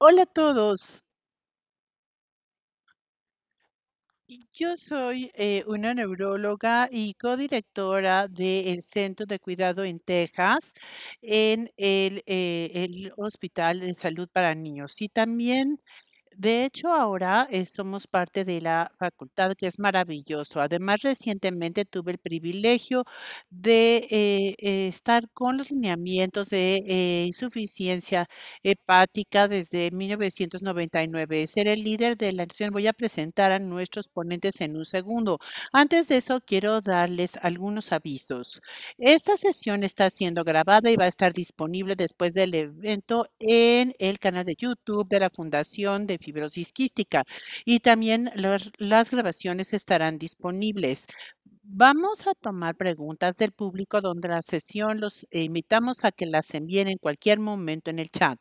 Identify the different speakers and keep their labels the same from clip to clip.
Speaker 1: Hola a todos. Yo soy eh, una neuróloga y codirectora del Centro de Cuidado en Texas, en el, eh, el Hospital de Salud para Niños. Y también de hecho, ahora eh, somos parte de la facultad, que es maravilloso. Además, recientemente tuve el privilegio de eh, eh, estar con los lineamientos de insuficiencia hepática desde 1999, ser el líder de la sesión. Voy a presentar a nuestros ponentes en un segundo. Antes de eso, quiero darles algunos avisos. Esta sesión está siendo grabada y va a estar disponible después del evento en el canal de YouTube de la Fundación de fibrosis y también las grabaciones estarán disponibles. Vamos a tomar preguntas del público donde la sesión los invitamos a que las envíen en cualquier momento en el chat.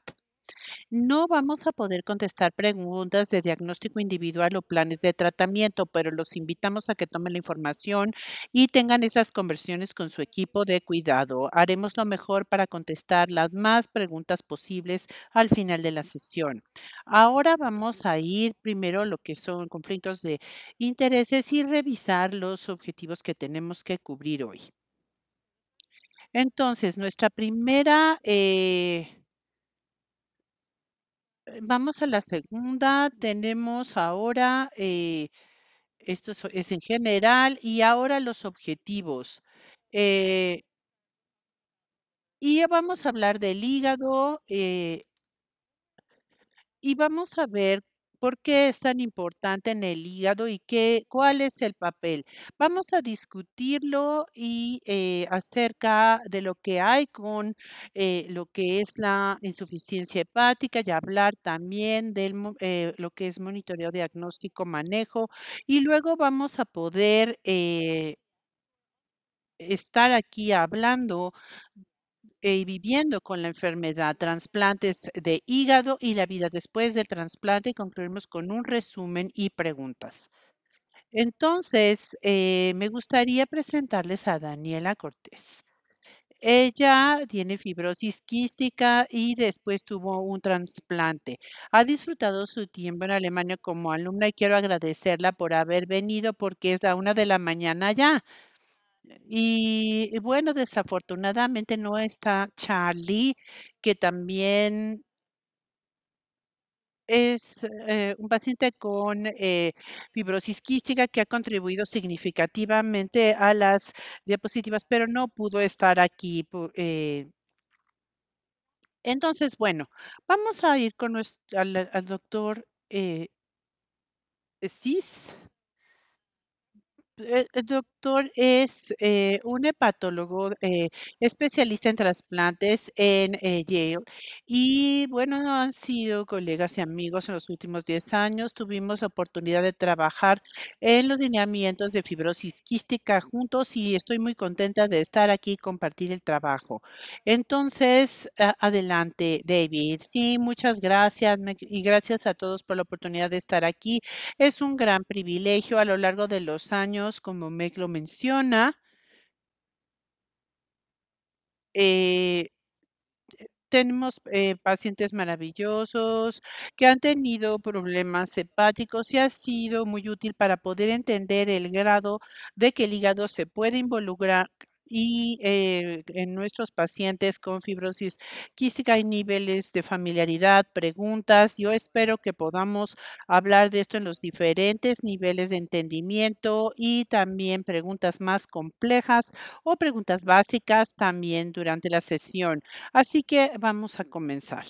Speaker 1: No vamos a poder contestar preguntas de diagnóstico individual o planes de tratamiento, pero los invitamos a que tomen la información y tengan esas conversiones con su equipo de cuidado. Haremos lo mejor para contestar las más preguntas posibles al final de la sesión. Ahora vamos a ir primero lo que son conflictos de intereses y revisar los objetivos que tenemos que cubrir hoy. Entonces, nuestra primera eh, eh, vamos a la segunda. Tenemos ahora, eh, esto es, en general, y ahora los objetivos. Eh y y vamos a hablar del hígado y vamos a ver ¿Por qué es tan importante en el hígado y qué, cuál es el papel? Vamos a discutirlo y eh, acerca de lo que hay con eh, lo que es la insuficiencia hepática y hablar también de eh, lo que es monitoreo, diagnóstico, manejo y luego vamos a poder estar aquí hablando e, y viviendo con la enfermedad, trasplantes de hígado y la vida después del trasplante. concluimos con un resumen y preguntas. Entonces, eh, me gustaría presentarles a Daniela Cortés. Ella tiene fibrosis quística y después tuvo un trasplante. Ha disfrutado su tiempo en Alemania como alumna y quiero agradecerla por haber venido porque es la una de la mañana ya. Y bueno, desafortunadamente no está Charlie, que también es eh, un paciente con eh, fibrosis quística que ha contribuido significativamente a las diapositivas, pero no pudo estar aquí. Eh. Entonces, bueno, vamos a ir con el al, doctor Cis es eh, un hepatólogo eh, especialista en trasplantes en eh, Yale y bueno, han sido colegas y amigos en los últimos 10 años. Tuvimos oportunidad de trabajar en los lineamientos de fibrosis quística juntos y estoy muy contenta de estar aquí y compartir el trabajo. Entonces, adelante, David. Sí, muchas gracias y gracias a todos por la oportunidad de estar aquí. Es un gran privilegio a lo largo de los años como me menciona. Eh, tenemos eh, pacientes maravillosos que han tenido problemas hepáticos y ha sido muy útil para poder entender el grado de que el hígado se puede involucrar y eh, en nuestros pacientes con fibrosis quística hay niveles de familiaridad, preguntas. Yo espero que podamos hablar de esto en los diferentes niveles de entendimiento y también preguntas más complejas o preguntas básicas también durante la sesión. Así que vamos a comenzar.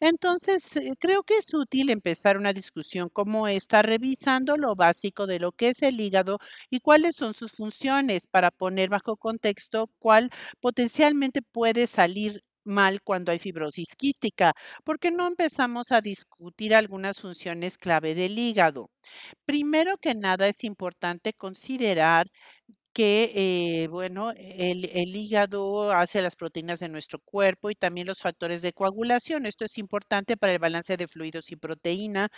Speaker 1: Entonces, eh, creo que es útil empezar una discusión como esta, revisando lo básico de lo que es el hígado y cuáles son sus funciones para poner bajo contexto cuál potencialmente puede salir mal cuando hay fibrosis quística, porque no empezamos a discutir algunas funciones clave del hígado. Primero que nada, es importante considerar que, eh, bueno, el, el hígado hace las proteínas de nuestro cuerpo y también los factores de coagulación. Esto es importante para el balance de fluidos y proteína,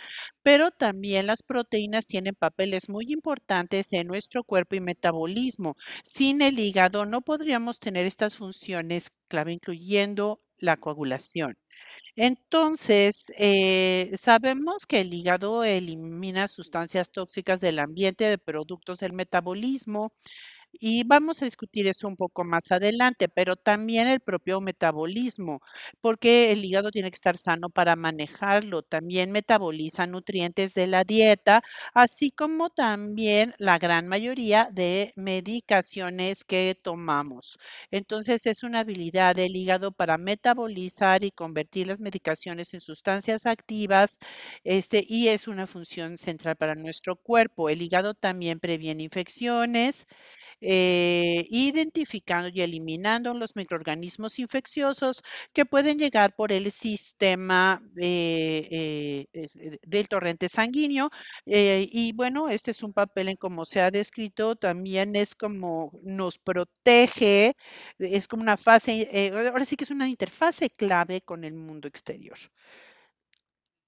Speaker 1: pero también las proteínas tienen papeles muy importantes en nuestro cuerpo y metabolismo. Sin el hígado no podríamos tener estas funciones clave, incluyendo la coagulación. Entonces, eh, sabemos que el hígado elimina sustancias tóxicas del ambiente, de productos del metabolismo, y vamos a discutir eso un poco más adelante, pero también el propio metabolismo, porque el hígado tiene que estar sano para manejarlo. También metaboliza nutrientes de la dieta, así como también la gran mayoría de medicaciones que tomamos. Entonces es una habilidad del hígado para metabolizar y convertir las medicaciones en sustancias activas este, y es una función central para nuestro cuerpo. El hígado también previene infecciones. Eh, identificando y eliminando los microorganismos infecciosos que pueden llegar por el sistema eh, eh, del torrente sanguíneo. y bueno, este es un papel en como se ha descrito, también es como nos protege, es como una fase, ahora sí que es una interfase clave con el mundo exterior.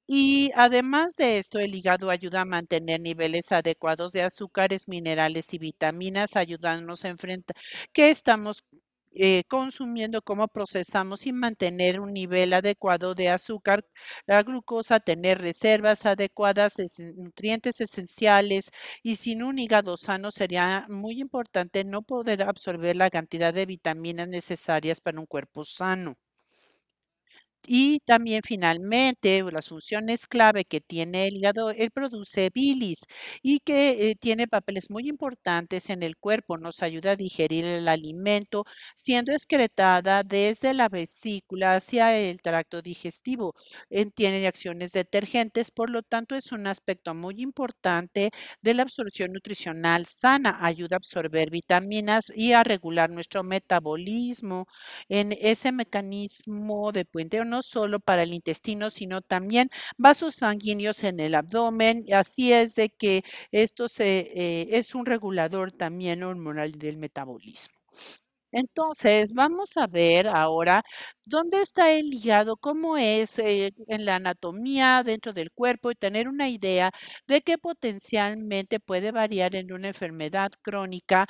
Speaker 1: Y además de esto, el hígado ayuda a mantener niveles adecuados de azúcares, minerales y vitaminas, ayudándonos a enfrentar qué estamos eh, consumiendo, cómo procesamos y mantener un nivel adecuado de azúcar, la glucosa, tener reservas adecuadas, nutrientes esenciales y sin un hígado sano sería muy importante no poder absorber la cantidad de vitaminas necesarias para un cuerpo sano. Y también finalmente, las funciones clave que tiene el hígado, él produce bilis y que eh, tiene papeles muy importantes en el cuerpo. Nos ayuda a digerir el alimento, siendo excretada desde la vesícula hacia el tracto digestivo. tiene acciones detergentes, por lo tanto es un aspecto muy importante de la absorción nutricional sana. Ayuda a absorber vitaminas y a regular nuestro metabolismo en ese mecanismo de puente no solo para el intestino, sino también vasos sanguíneos en el abdomen. Así es de que esto se, eh, es un regulador también hormonal del metabolismo. Entonces, vamos a ver ahora dónde está el hígado, cómo es eh, en la anatomía dentro del cuerpo y tener una idea de qué potencialmente puede variar en una enfermedad crónica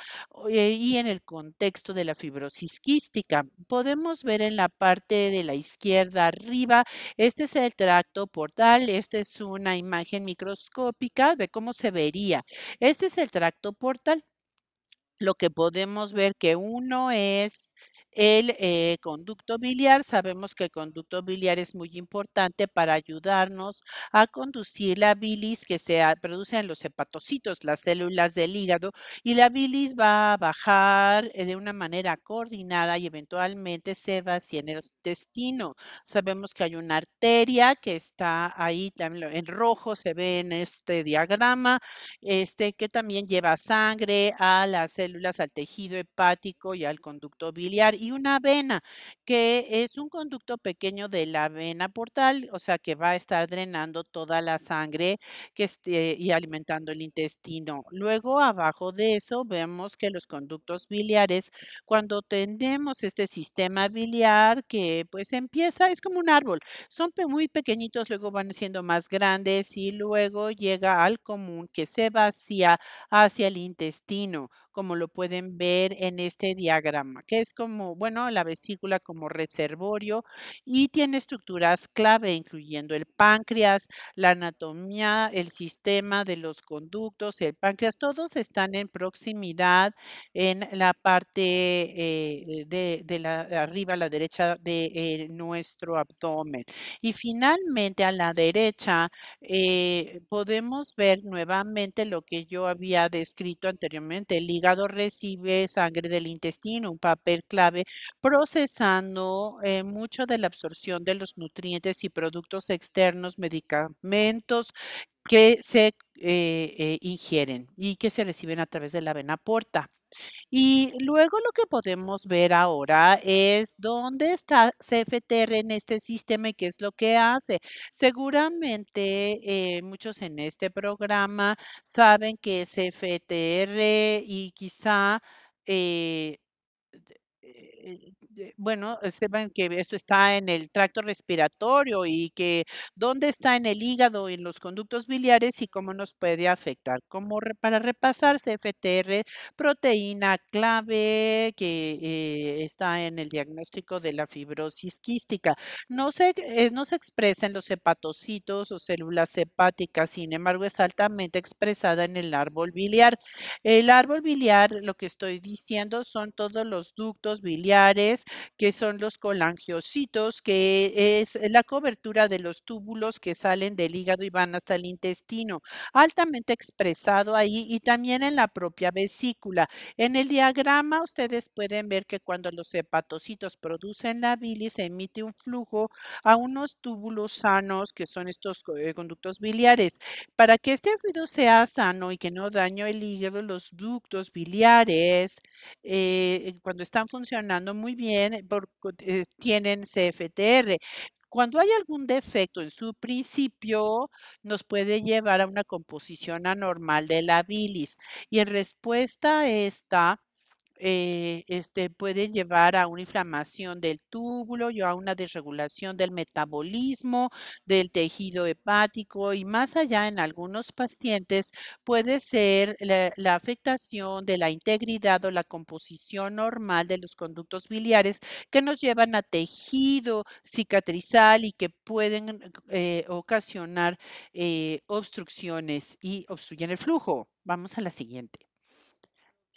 Speaker 1: eh, y en el contexto de la fibrosis quística. Podemos ver en la parte de la izquierda arriba, este es el tracto portal, esta es una imagen microscópica de cómo se vería. Este es el tracto portal lo que podemos ver que uno es el eh, conducto biliar, sabemos que el conducto biliar es muy importante para ayudarnos a conducir la bilis que se produce en los hepatocitos, las células del hígado, y la bilis va a bajar eh, de una manera coordinada y eventualmente se vacía en el intestino. Sabemos que hay una arteria que está ahí también en rojo, se ve en este diagrama, este que también lleva sangre a las células, al tejido hepático y al conducto biliar una vena, que es un conducto pequeño de la vena portal, o sea que va a estar drenando toda la sangre que esté, y alimentando el intestino. Luego, abajo de eso, vemos que los conductos biliares, cuando tenemos este sistema biliar que pues empieza, es como un árbol, son muy pequeñitos, luego van siendo más grandes y luego llega al común que se vacía hacia el intestino como lo pueden ver en este diagrama, que es como, bueno, la vesícula como reservorio y tiene estructuras clave, incluyendo el páncreas, la anatomía, el sistema de los conductos, el páncreas, todos están en proximidad en la parte eh, de, la arriba, a la derecha de eh, nuestro abdomen. Y finalmente a la derecha eh, podemos ver nuevamente lo que yo había descrito anteriormente, el hígado recibe sangre del intestino, un papel clave procesando eh, mucho de la absorción de los nutrientes y productos externos, medicamentos que se eh, eh, ingieren y que se reciben a través de la vena porta. Y luego lo que podemos ver ahora es dónde está CFTR en este sistema y qué es lo que hace. Seguramente eh, muchos en este programa saben que CFTR y quizá eh, eh, bueno, eh, sepan que esto está en el tracto respiratorio y que dónde está en el hígado, en los conductos biliares y cómo nos puede afectar. Como para repasar, CFTR, proteína clave que está en el diagnóstico de la fibrosis quística. No no se expresa en los hepatocitos o células hepáticas, sin embargo es altamente expresada en el árbol biliar. El árbol biliar, lo que estoy diciendo, son todos los ductos biliares, que son los colangiocitos, que es la cobertura de los túbulos que salen del hígado y van hasta el intestino, altamente expresado ahí y también en la propia vesícula. En el diagrama ustedes pueden ver que cuando los hepatocitos producen la bilis, se emite un flujo a unos túbulos sanos, que son estos eh, conductos biliares. Para que este fluido sea sano y que no dañe el hígado, los ductos biliares, eh, cuando están funcionando, funcionando muy bien eh, porque eh, tienen CFTR. Cuando hay algún defecto en su principio, nos puede llevar a una composición anormal de la bilis. Y en respuesta a esta, eh, este, pueden llevar a una inflamación del túbulo y a una desregulación del metabolismo, del tejido hepático y más allá en algunos pacientes puede ser la, afectación de la integridad o la composición normal de los conductos biliares que nos llevan a tejido cicatrizal y que pueden eh, ocasionar eh, obstrucciones y obstruyen el flujo. Vamos a la siguiente.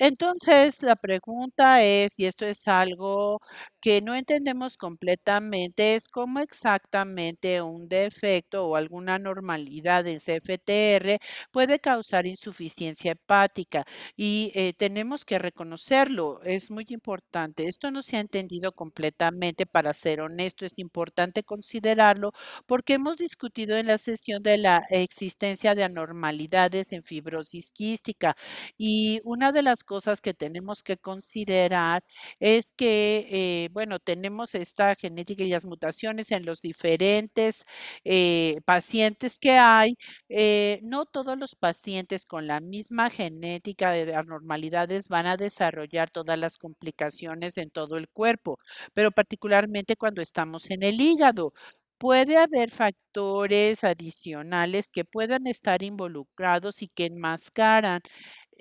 Speaker 1: Entonces, la pregunta es, y esto es algo que no entendemos completamente, es cómo exactamente un defecto o alguna anormalidad en CFTR puede causar insuficiencia hepática. Y eh, tenemos que reconocerlo, es muy importante. Esto no se ha entendido completamente, para ser honesto, es importante considerarlo porque hemos discutido en la sesión de la existencia de anormalidades en fibrosis quística y una de las cosas que tenemos que considerar es que, eh, bueno, tenemos esta genética y las mutaciones en los diferentes eh, pacientes que hay. Eh, no todos los pacientes con la misma genética de anormalidades van a desarrollar todas las complicaciones en todo el cuerpo, pero particularmente cuando estamos en el hígado puede haber factores adicionales que puedan estar involucrados y que enmascaran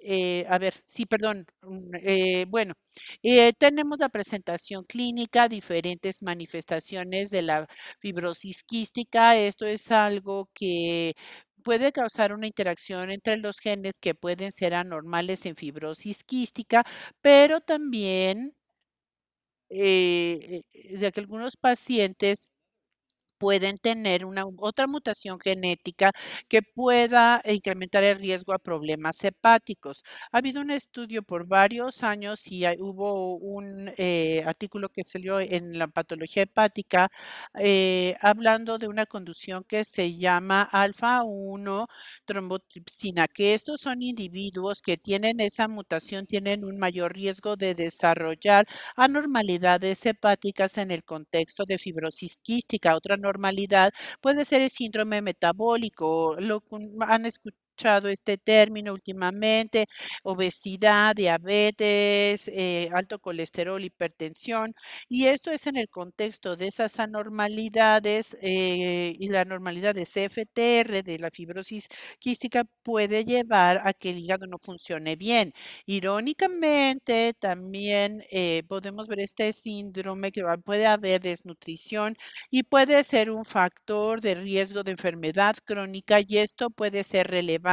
Speaker 1: eh, a ver, sí, perdón, eh, bueno, eh, tenemos la presentación clínica, diferentes manifestaciones de la fibrosis quística. Esto es algo que puede causar una interacción entre los genes que pueden ser anormales en fibrosis quística, pero también ya que algunos pacientes pueden tener una otra mutación genética que pueda eh, incrementar el riesgo a problemas hepáticos. Ha habido un estudio por varios años y hubo un eh, artículo que salió en la patología hepática eh, hablando de una conducción que se llama alfa-1 trombotripsina, que estos son individuos que tienen esa mutación, tienen un mayor riesgo de desarrollar anormalidades hepáticas en el contexto de fibrosis quística, otra normalidad, puede ser el síndrome metabólico, lo han escuchado este término últimamente, obesidad, diabetes, eh, alto colesterol, hipertensión, y esto es en el contexto de esas anormalidades eh, y la normalidad de CFTR, de la fibrosis quística, puede llevar a que el hígado no funcione bien. Irónicamente, también eh, podemos ver este síndrome que puede haber desnutrición y puede ser un factor de riesgo de enfermedad crónica y esto puede ser relevante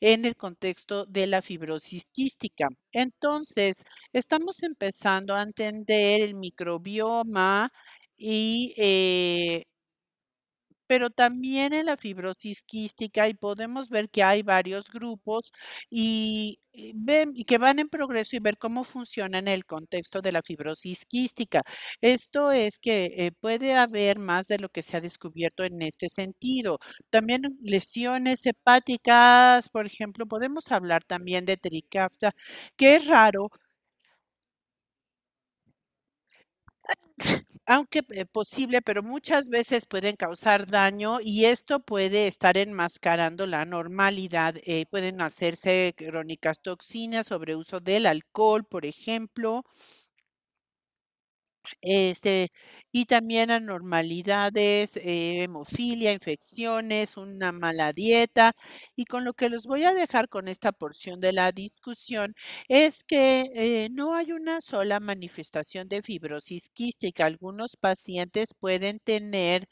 Speaker 1: en el contexto de la fibrosis quística. Entonces, estamos empezando a entender el microbioma y eh, pero también en la fibrosis quística y podemos ver que hay varios grupos eh, y, que van en progreso y ver cómo funciona en el contexto de la fibrosis quística. Esto es que eh, puede haber más de lo que se ha descubierto en este sentido. También lesiones hepáticas, por ejemplo, podemos hablar también de tricafta, que es raro. aunque eh, posible, pero muchas veces pueden causar daño y esto puede estar enmascarando la normalidad. Eh, pueden hacerse crónicas toxinas, sobre uso del alcohol, por ejemplo, este, y también anormalidades, eh, hemofilia, infecciones, una mala dieta. Y con lo que los voy a dejar con esta porción de la discusión es que eh, no hay una sola manifestación de fibrosis quística. Algunos pacientes pueden tener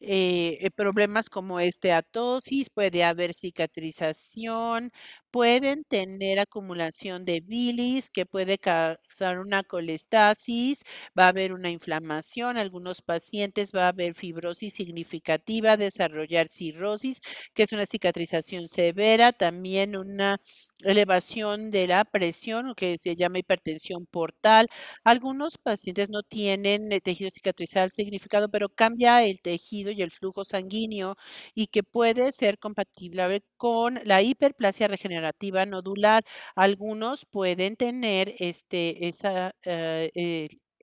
Speaker 1: eh, problemas como esteatosis, puede haber cicatrización, pueden tener acumulación de bilis que puede causar una colestasis, va a haber una inflamación, algunos pacientes va a haber fibrosis significativa, desarrollar cirrosis, que es una cicatrización severa, también una elevación de la presión, que se llama hipertensión portal. Algunos pacientes no tienen eh, tejido cicatrizal significado, pero cambia el tejido y el flujo sanguíneo y que puede ser compatible con la hiperplasia regenerativa nodular. Algunos pueden tener este, esa, eh,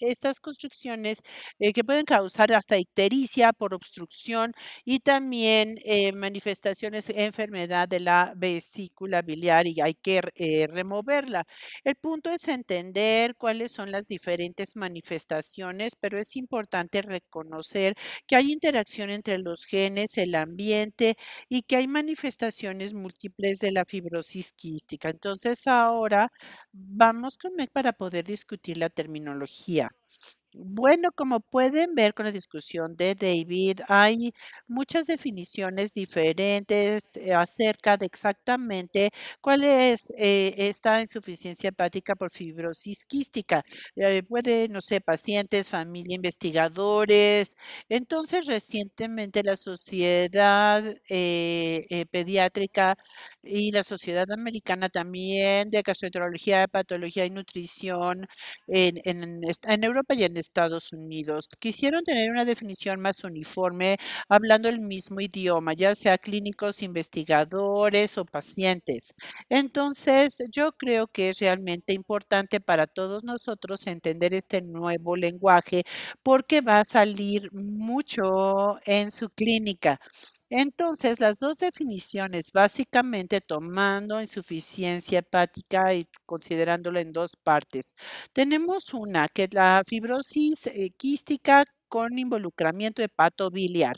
Speaker 1: estas construcciones eh, que pueden causar hasta ictericia por obstrucción y también eh, manifestaciones de enfermedad de la vesícula biliar y hay que eh, removerla. El punto es entender cuáles son las diferentes manifestaciones, pero es importante reconocer que hay interacción entre los genes, el ambiente y que hay manifestaciones múltiples de la fibrosis quística. Entonces ahora vamos con para poder discutir la terminología bueno, como pueden ver con la discusión de David, hay muchas definiciones diferentes eh, acerca de exactamente cuál es eh, esta insuficiencia hepática por fibrosis quística. Eh, puede, no sé, pacientes, familia, investigadores. Entonces, recientemente la Sociedad Pediátrica y la Sociedad Americana también de Gastroenterología, Patología y Nutrición en, en, Europa y en Estados Unidos. Quisieron tener una definición más uniforme hablando el mismo idioma, ya sea clínicos, investigadores o pacientes. Entonces, yo creo que es realmente importante para todos nosotros entender este nuevo lenguaje porque va a salir mucho en su clínica. Entonces, las dos definiciones básicamente tomando insuficiencia hepática y considerándola en dos partes. Tenemos una que es la fibrosis eh, quística con involucramiento biliar.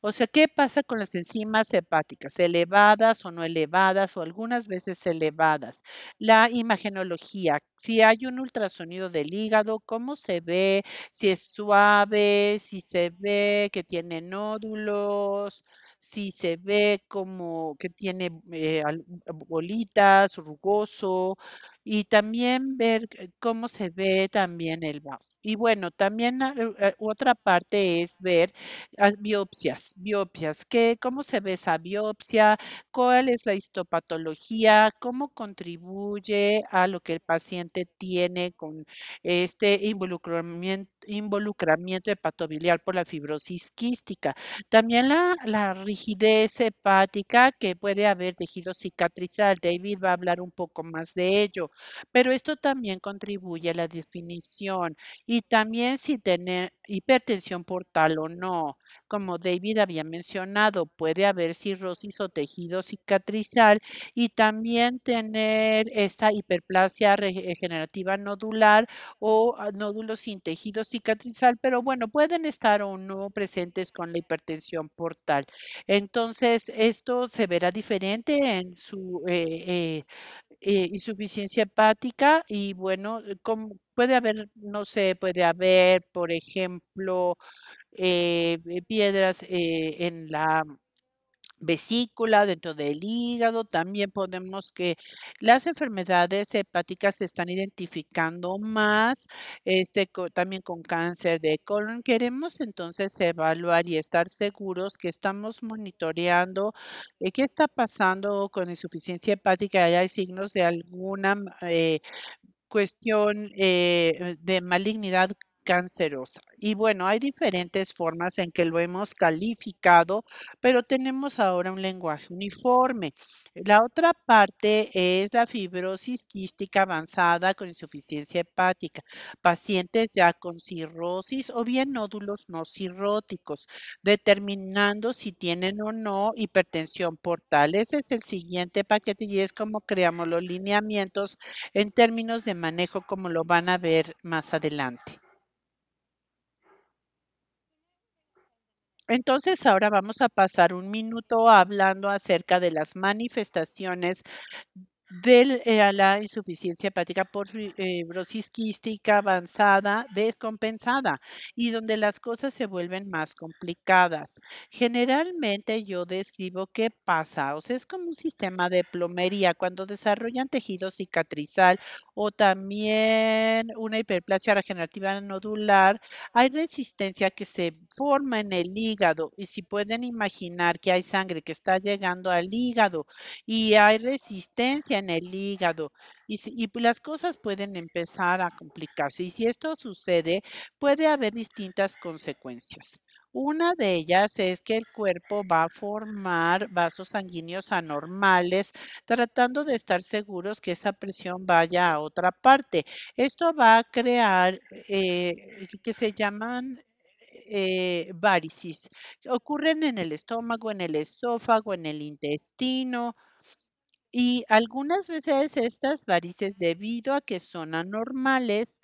Speaker 1: O sea, ¿qué pasa con las enzimas hepáticas? Elevadas o no elevadas o algunas veces elevadas. La imagenología, si hay un ultrasonido del hígado, cómo se ve, si es suave, si se ve que tiene nódulos, si se ve como que tiene eh, eh, bolitas, rugoso, y también ver cómo se ve también el vaso. Y bueno, también ah, eh, otra parte es ver ah, biopsias, biopsias, que, cómo se ve esa biopsia, cuál es la histopatología, cómo contribuye a lo que el paciente tiene con este involucramiento, involucramiento hepatobiliar por la fibrosis quística. También la, la rigidez hepática que puede haber tejido cicatrizal. David va a hablar un poco más de ello pero esto también contribuye a la definición y también si tener hipertensión portal o no. Como David había mencionado, puede haber cirrosis o tejido cicatrizal y también tener esta hiperplasia regenerativa eh, nodular o ah, nódulos sin tejido cicatrizal, pero bueno, pueden estar o no presentes con la hipertensión portal. Entonces, esto se verá diferente en su eh, eh, eh, insuficiencia hepática y bueno, eh, puede haber, no sé, puede haber, por ejemplo, eh, piedras en la vesícula, dentro del hígado, también podemos que las enfermedades hepáticas se están identificando más, este, también con cáncer de colon. Queremos entonces evaluar y estar seguros que estamos monitoreando eh, qué está pasando con insuficiencia hepática, hay signos de alguna eh, cuestión eh, de malignidad cancerosa. Y bueno, hay diferentes formas en que lo hemos calificado, pero tenemos ahora un lenguaje uniforme. La otra parte es la fibrosis quística avanzada con insuficiencia hepática, pacientes ya con cirrosis o bien nódulos no cirróticos, determinando si tienen o no hipertensión portal. Ese es el siguiente paquete y es como creamos los lineamientos en términos de manejo, como lo van a ver más adelante. Entonces, ahora vamos a pasar un minuto hablando acerca de las manifestaciones de eh, la insuficiencia hepática por fibrosis eh, quística avanzada descompensada y donde las cosas se vuelven más complicadas. Generalmente yo describo qué pasa, o sea, es como un sistema de plomería cuando desarrollan tejido cicatrizal o también una hiperplasia regenerativa nodular, hay resistencia que se forma en el hígado y si pueden imaginar que hay sangre que está llegando al hígado y hay resistencia el hígado y, las cosas pueden empezar a complicarse. Y si esto sucede, puede haber distintas consecuencias. Una de ellas es que el cuerpo va a formar vasos sanguíneos anormales, tratando de estar seguros que esa presión vaya a otra parte. Esto va a crear eh, que se llaman eh, varices. Ocurren en el estómago, en el esófago, en el intestino, y algunas veces estas varices, debido a que son anormales,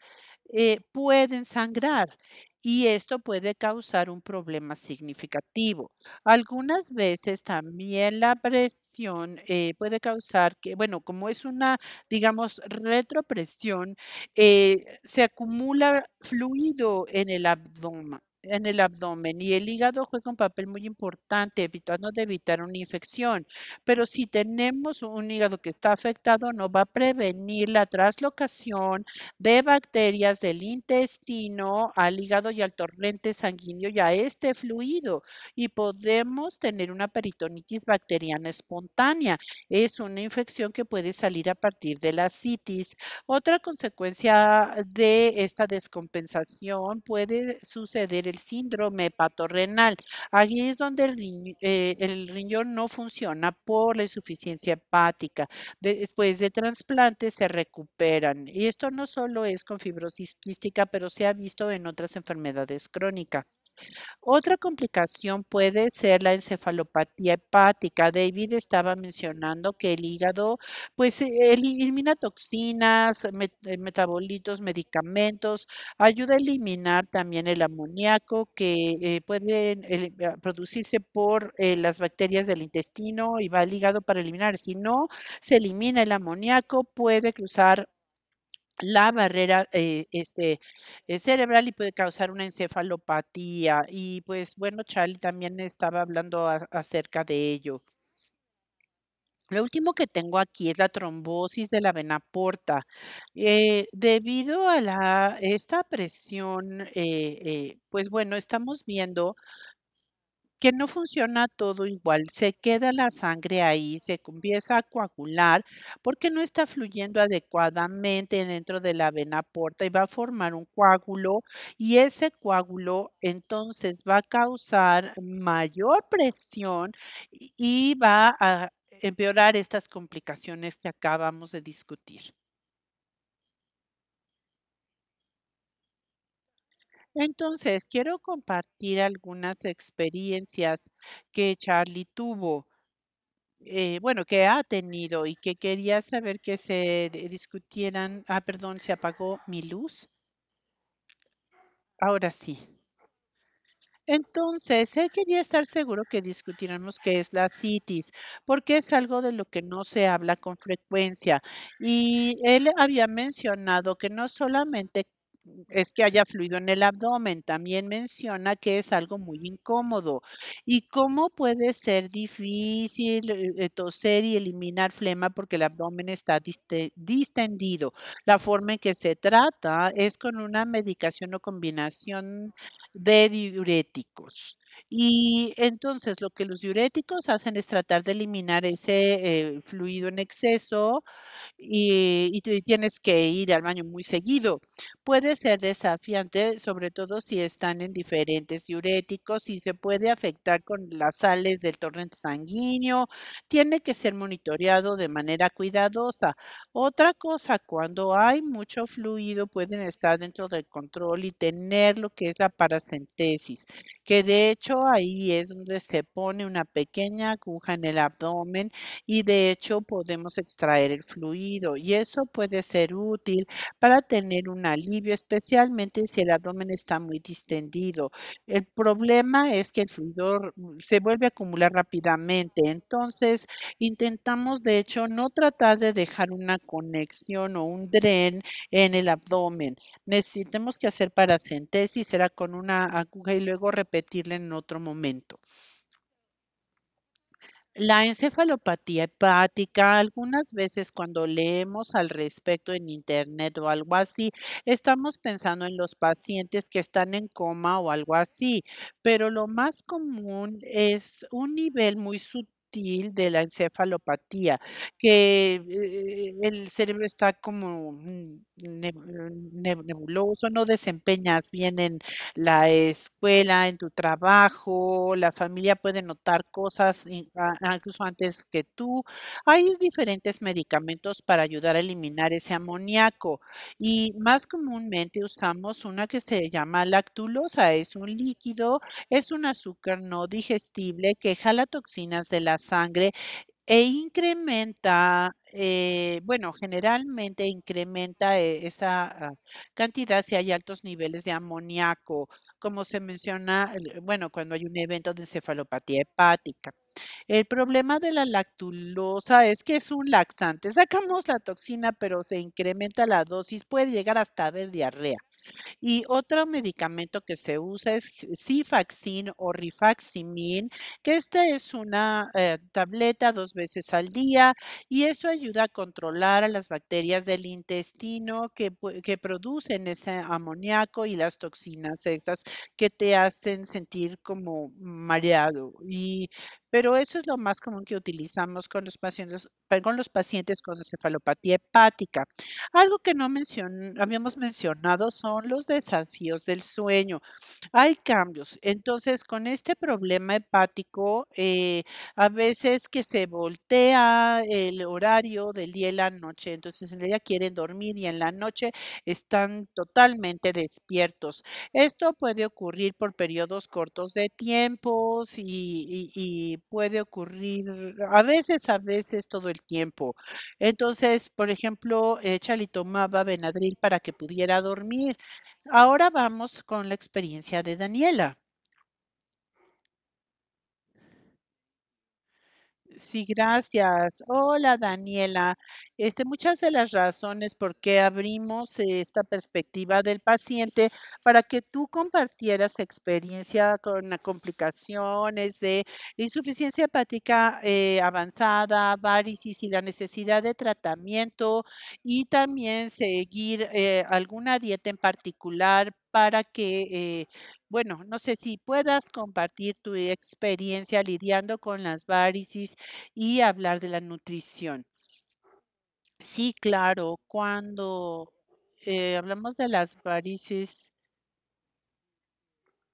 Speaker 1: eh, pueden sangrar y esto puede causar un problema significativo. Algunas veces también la presión eh, puede causar que, bueno, como es una, digamos, retropresión, eh, se acumula fluido en el abdomen en el abdomen y el hígado juega un papel muy importante evitando de evitar una infección. Pero si tenemos un hígado que está afectado, no va a prevenir la traslocación de bacterias del intestino al hígado y al torrente sanguíneo y a este fluido. Y podemos tener una peritonitis bacteriana espontánea. Es una infección que puede salir a partir de la citis. Otra consecuencia de esta descompensación puede suceder el síndrome hepatorrenal. Allí es donde eh, el, riñón no funciona por la insuficiencia hepática. Después de trasplante se recuperan. Y esto no solo es con fibrosis quística, pero se ha visto en otras enfermedades crónicas. Otra complicación puede ser la encefalopatía hepática. David estaba mencionando que el hígado pues eh, elimina toxinas, eh, metabolitos, medicamentos, ayuda a eliminar también el amoníaco que eh, pueden eh, eh, producirse por las bacterias del intestino y va al hígado para eliminar. Si no se elimina el amoníaco, puede cruzar la barrera este, cerebral y puede causar una encefalopatía. Y pues bueno, Charlie también estaba hablando acerca de ello. Lo último que tengo aquí es la trombosis de la vena porta. Eh, debido a esta presión, eh, eh, pues bueno, estamos viendo que no funciona todo igual, se queda la sangre ahí, se empieza a coagular porque no está fluyendo adecuadamente dentro de la vena porta y va a formar un coágulo y ese coágulo entonces va a causar mayor presión y va a empeorar estas complicaciones que acabamos de discutir. Entonces, quiero compartir algunas experiencias que Charlie tuvo, eh, bueno, que ha tenido y que quería saber que se discutieran. Ah, perdón, se apagó mi luz. Ahora sí. Entonces, él quería estar seguro que discutiéramos qué es la CITIS, porque es algo de lo que no se habla con frecuencia. Y él había mencionado que no solamente es que haya fluido en el abdomen. También menciona que es algo muy incómodo. ¿Y cómo puede ser difícil eh, eh, toser y eliminar flema porque el abdomen está distendido? La forma en que se trata es con una medicación o combinación de diuréticos. Y entonces lo que los diuréticos hacen es tratar de eliminar ese eh, fluido en exceso y, tienes que ir al baño muy seguido. Puede ser desafiante, sobre todo si están en diferentes diuréticos y se puede afectar con las sales del torrente sanguíneo. Tiene que ser monitoreado de manera cuidadosa. Otra cosa, cuando hay mucho fluido pueden estar dentro del control y tener lo que es la paracentesis, que de hecho ahí es donde se pone una pequeña aguja en el abdomen y de hecho podemos extraer el fluido y eso puede ser útil para tener un alivio especialmente si el abdomen está muy distendido. El problema es que el fluido mm, se vuelve a acumular rápidamente. Entonces, intentamos, de hecho, no tratar de dejar una conexión o un dren en el abdomen. Necesitamos que hacer paracentesis, será con una aguja y luego repetirla en otro momento. La encefalopatía hepática, algunas veces cuando leemos al respecto en internet o algo así, estamos pensando en los pacientes que están en coma o algo así, pero lo más común es un nivel muy sutil de la encefalopatía, que eh, el cerebro está como mm, nebuloso, no desempeñas bien en la escuela, en tu trabajo, la familia puede notar cosas incluso antes que tú. Hay diferentes medicamentos para ayudar a eliminar ese amoníaco y más comúnmente usamos una que se llama lactulosa, es un líquido, es un azúcar no digestible que jala toxinas de la sangre e incrementa, eh, bueno, generalmente incrementa e, esa ah, cantidad si hay altos niveles de amoníaco, como se menciona, eh, bueno, cuando hay un evento de encefalopatía hepática. El problema de la lactulosa es que es un laxante. Sacamos la toxina, pero se incrementa la dosis, puede llegar hasta haber diarrea. Y otro medicamento que se usa es Cifaxin o Rifaximin, que esta es una eh, tableta dos veces al día y eso ayuda a controlar a las bacterias del intestino que, producen ese amoníaco y las toxinas estas que te hacen sentir como mareado. Y pero eso es lo más común que utilizamos con los pacientes con los pacientes con cefalopatía hepática. Algo que no mencion, habíamos mencionado son son los desafíos del sueño. Hay cambios. Entonces, con este problema hepático, eh, a veces que se voltea el horario del día y la noche. Entonces, en el día quieren dormir y en la noche están totalmente despiertos. Esto puede ocurrir por periodos cortos de tiempos y, y puede ocurrir a veces, a veces todo el tiempo. Entonces, por ejemplo, Charlie tomaba Benadryl para que pudiera dormir Ahora vamos con la experiencia de Daniela. Sí, gracias. Hola, Daniela. Este, muchas de las razones por qué abrimos esta perspectiva del paciente para que tú compartieras experiencia con complicaciones de insuficiencia hepática eh, avanzada, varices y la necesidad de tratamiento y también seguir eh, alguna dieta en particular para que, eh, bueno, no sé si puedas compartir tu experiencia lidiando con las varices y hablar de la nutrición. Sí, claro, cuando eh, hablamos de las varices,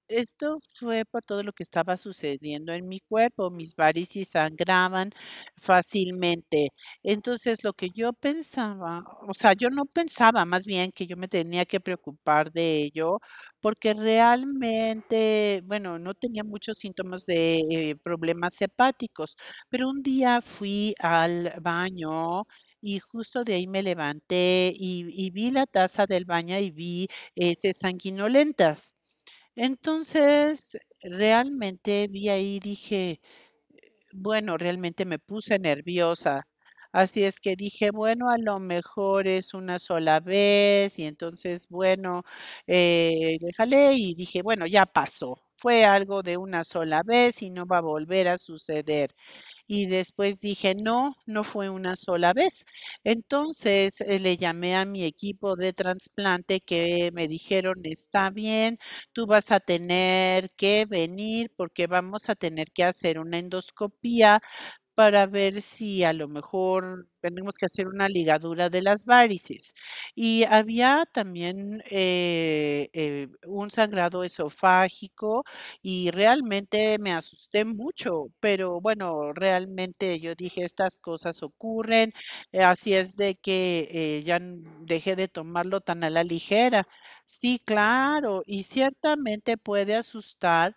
Speaker 1: esto fue por todo lo que estaba sucediendo en mi cuerpo. Mis varices sangraban fácilmente. Entonces, lo que yo pensaba, o sea, yo no pensaba más bien que yo me tenía que preocupar de ello, porque realmente, bueno, no tenía muchos síntomas de eh, problemas hepáticos. Pero un día fui al baño y justo de ahí me levanté y, vi la taza del baño y vi esas eh, sanguinolentas. Entonces, realmente vi ahí, dije, bueno, realmente me puse nerviosa Así es que dije, bueno, a lo mejor es una sola vez y entonces, bueno, eh, déjale y dije, bueno, ya pasó. Fue algo de una sola vez y no va a volver a suceder. Y después dije, no, no fue una sola vez. Entonces eh, le llamé a mi equipo de trasplante que me dijeron, está bien, tú vas a tener que venir porque vamos a tener que hacer una endoscopía para ver si a lo mejor tenemos que hacer una ligadura de las varices. Y había también eh, eh, un sangrado esofágico y realmente me asusté mucho, pero bueno, realmente yo dije, estas cosas ocurren, eh, así es de que ya dejé de tomarlo tan a la ligera. Sí, claro, y ciertamente puede asustar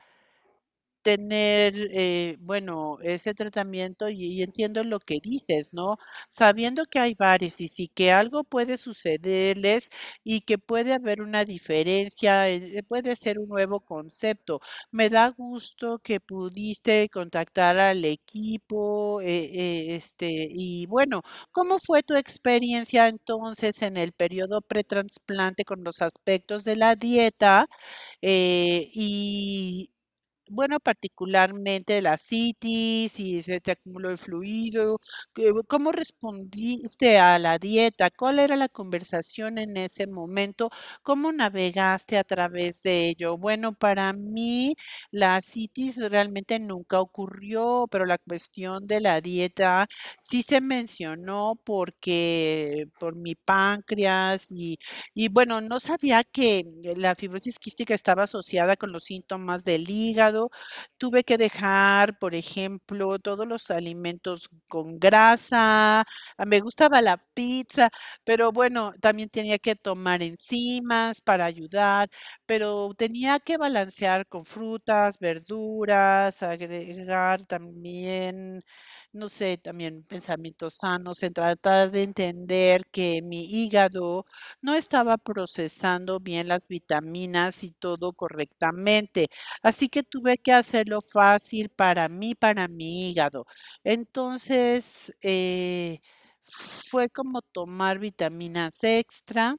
Speaker 1: tener, eh, bueno, ese tratamiento y, entiendo lo que dices, ¿no? Sabiendo que hay bares y sí que algo puede sucederles y que puede haber una diferencia, eh, puede ser un nuevo concepto. Me da gusto que pudiste contactar al equipo, eh, este, y bueno, ¿cómo fue tu experiencia entonces en el periodo pretransplante con los aspectos de la dieta y bueno, particularmente la citis, y se te acumuló el fluido, ¿cómo respondiste a la dieta? ¿Cuál era la conversación en ese momento? ¿Cómo navegaste a través de ello? Bueno, para mí la citis realmente nunca ocurrió, pero la cuestión de la dieta sí se mencionó porque por mi páncreas y bueno, no sabía que la fibrosis quística estaba asociada con los síntomas del hígado tuve que dejar, por ejemplo, todos los alimentos con grasa, ah, me gustaba la pizza, pero bueno, también tenía que tomar enzimas para ayudar, pero tenía que balancear con frutas, verduras, agregar también no sé, también pensamientos sanos, en tratar de entender que mi hígado no estaba procesando bien las vitaminas y todo correctamente. Así que tuve que hacerlo fácil para mí, para mi hígado. Entonces, eh, fue como tomar vitaminas extra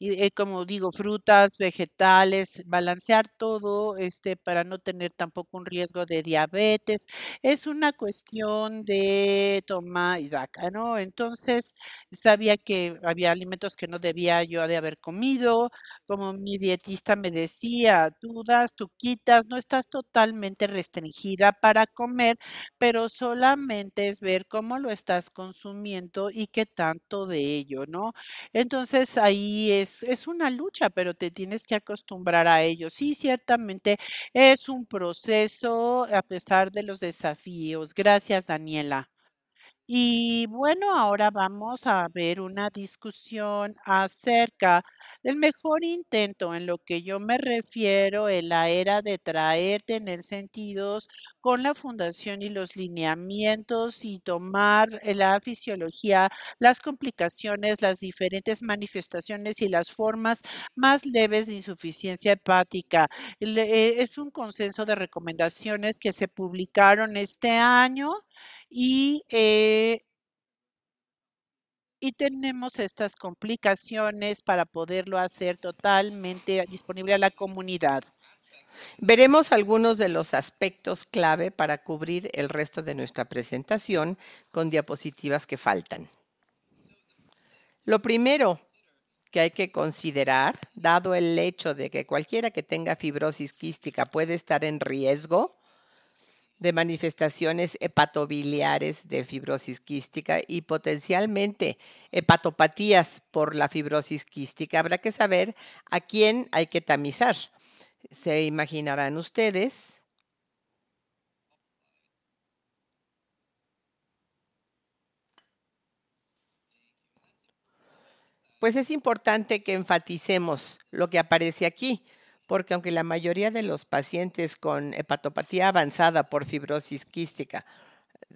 Speaker 1: y eh, como digo, frutas, vegetales, balancear todo este para no tener tampoco un riesgo de diabetes. Es una cuestión de toma y daca, ¿no? Entonces, sabía que había alimentos que no debía yo de haber comido, como mi dietista me decía, dudas, tú quitas, no estás totalmente restringida para comer, pero solamente es ver cómo lo estás consumiendo y qué tanto de ello, ¿no? Entonces, ahí es es, una lucha, pero te tienes que acostumbrar a ello. Sí, ciertamente es un proceso a pesar de los desafíos. Gracias, Daniela. Y bueno, ahora vamos a ver una discusión acerca del mejor intento en lo que yo me refiero en la era de traer, tener sentidos con la fundación y los lineamientos y tomar eh, la fisiología, las complicaciones, las diferentes manifestaciones y las formas más leves de insuficiencia hepática. Eh, es un consenso de recomendaciones que se publicaron este año y, eh y tenemos estas complicaciones para poderlo hacer totalmente disponible a la comunidad.
Speaker 2: Veremos algunos de los aspectos clave para cubrir el resto de nuestra presentación con diapositivas que faltan. Lo primero que hay que considerar, dado el hecho de que cualquiera que tenga fibrosis quística puede estar en riesgo de manifestaciones hepatobiliares de fibrosis quística y potencialmente hepatopatías por la fibrosis quística. Habrá que saber a quién hay que tamizar. Se imaginarán ustedes pues es importante que enfaticemos lo que aparece aquí porque aunque la mayoría de los pacientes con hepatopatía avanzada por fibrosis quística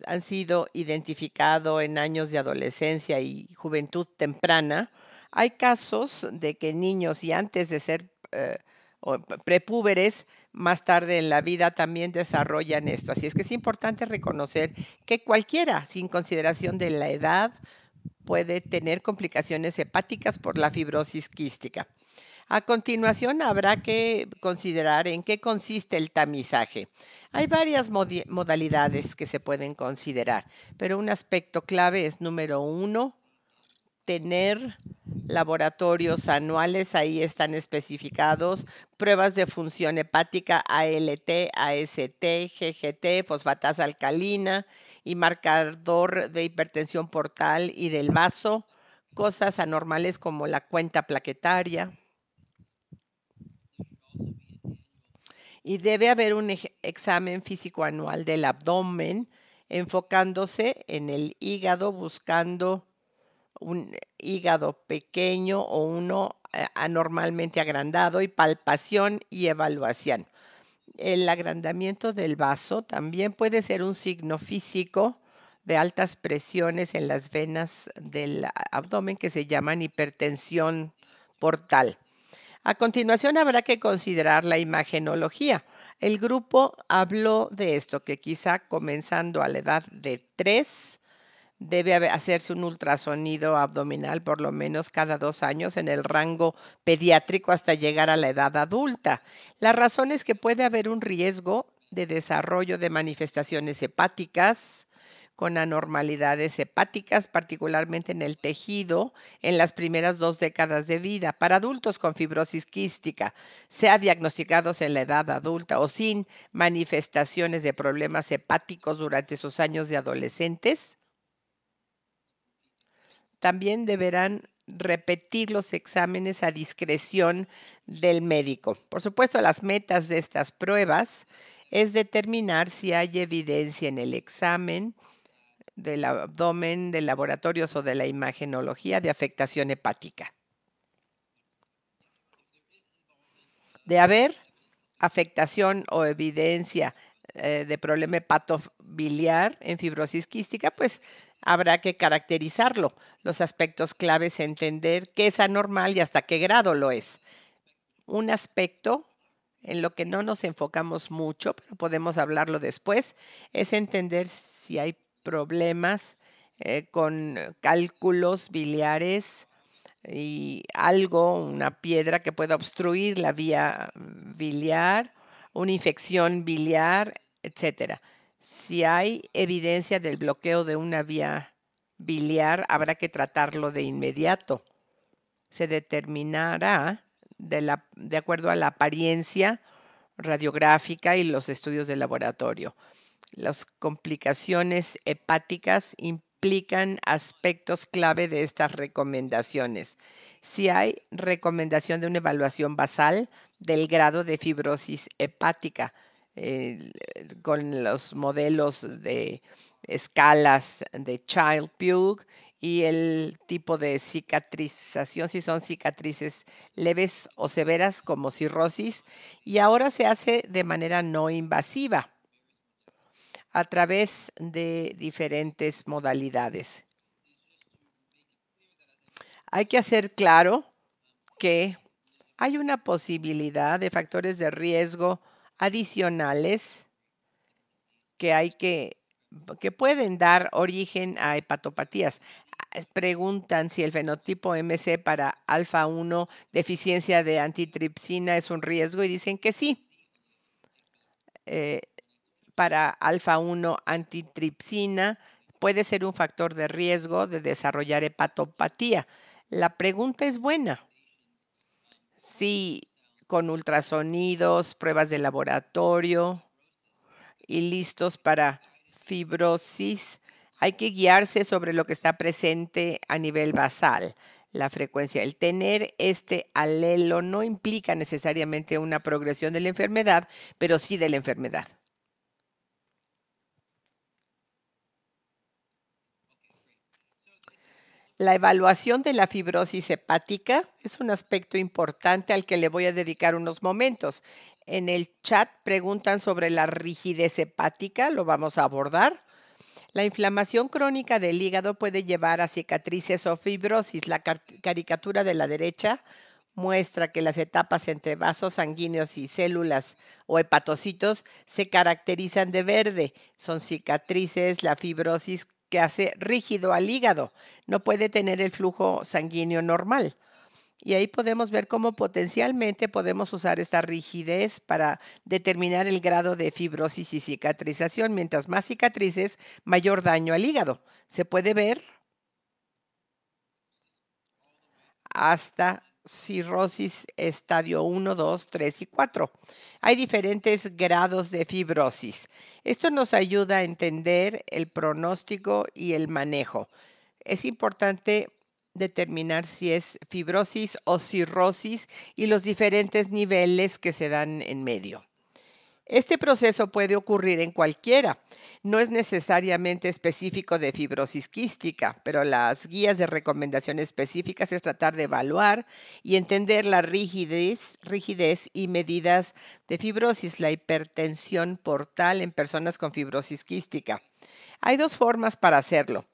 Speaker 2: han sido identificados en años de adolescencia y juventud temprana, hay casos de que niños y antes de ser eh, prepúberes, más tarde en la vida también desarrollan esto. Así es que es importante reconocer que cualquiera, sin consideración de la edad, puede tener complicaciones hepáticas por la fibrosis quística. A continuación habrá que considerar en qué consiste el tamizaje. Hay varias modalidades que se pueden considerar, pero un aspecto clave es número uno, tener laboratorios anuales, ahí están especificados, pruebas de función hepática, ALT, AST, GGT, fosfatasa alcalina y marcador de hipertensión portal y del vaso, cosas anormales como la cuenta plaquetaria, y debe haber un examen físico anual del abdomen enfocándose en el hígado, buscando un hígado pequeño o uno eh, anormalmente agrandado y palpación y evaluación. El agrandamiento del vaso también puede ser un signo físico de altas presiones en las venas del abdomen que se llaman hipertensión portal. A continuación habrá que considerar la imagenología. El grupo habló de esto, que quizá comenzando a la edad de 3 debe hacerse un ultrasonido abdominal por lo menos cada dos años en el rango pediátrico hasta llegar a la edad adulta. La razón es que puede haber un riesgo de desarrollo de manifestaciones hepáticas, con anormalidades hepáticas, particularmente en el tejido, en las primeras dos décadas de vida. Para adultos con fibrosis quística, sea diagnosticados en la edad adulta o sin manifestaciones de problemas hepáticos durante sus años de adolescentes, también deberán repetir los exámenes a discreción del médico. Por supuesto, las metas de estas pruebas es determinar si hay evidencia en el examen, del abdomen, de laboratorios o de la imagenología de afectación hepática. De haber afectación o evidencia eh, de problema hepatobiliar en fibrosis quística, pues habrá que caracterizarlo. Los aspectos claves, entender qué es anormal y hasta qué grado lo es. Un aspecto en lo que no nos enfocamos mucho, pero podemos hablarlo después, es entender si hay problemas eh, con eh, cálculos biliares y algo, una piedra que pueda obstruir la vía mm, biliar, una infección biliar, etcétera. Si hay evidencia del bloqueo de una vía biliar, habrá que tratarlo de inmediato. Se determinará de, de acuerdo a la apariencia radiográfica y los estudios de laboratorio. Las complicaciones hepáticas implican aspectos clave de estas recomendaciones. Si hay recomendación de una evaluación basal del grado de fibrosis hepática, eh, con los modelos de escalas de Child Pugh y el tipo de cicatrización, si son cicatrices leves o severas como cirrosis, y ahora se hace de manera no invasiva a través de diferentes modalidades. Hay que hacer claro que hay una posibilidad de factores de riesgo adicionales que hay que que pueden dar origen a hepatopatías. Preguntan si el fenotipo MC para alfa 1 deficiencia de antitripsina es un riesgo y dicen que sí. Eh, para alfa-1 antitripsina puede ser un factor de riesgo de desarrollar hepatopatía. La pregunta es buena. Sí, con ultrasonidos, pruebas de laboratorio y listos para fibrosis, hay que guiarse sobre lo que está presente a nivel basal. La frecuencia, el tener este alelo no implica necesariamente una progresión de la enfermedad, pero sí de la enfermedad. La evaluación de la fibrosis hepática es un aspecto importante al que le voy a dedicar unos momentos. En el chat preguntan sobre la rigidez hepática, lo vamos a abordar. La inflamación crónica del hígado puede llevar a cicatrices o fibrosis. La caricatura de la derecha muestra que las etapas entre vasos sanguíneos y células o hepatocitos se caracterizan de verde. Son cicatrices, la fibrosis que hace rígido al hígado. No puede tener el flujo sanguíneo normal. Y ahí podemos ver cómo potencialmente podemos usar esta rigidez para determinar el grado de fibrosis y cicatrización. Mientras más cicatrices, mayor daño al hígado. Se puede ver hasta cirrosis estadio 1, 2, 3 y 4. Hay diferentes grados de fibrosis. Esto nos ayuda a entender el pronóstico y el manejo. Es importante determinar si es fibrosis o cirrosis y los diferentes niveles que se dan en medio. Este proceso puede ocurrir en cualquiera. No es necesariamente específico de fibrosis quística, pero las guías de recomendación específicas es tratar de evaluar y entender la rigidez, rigidez y medidas de fibrosis, la hipertensión portal en personas con fibrosis quística. Hay dos formas para hacerlo.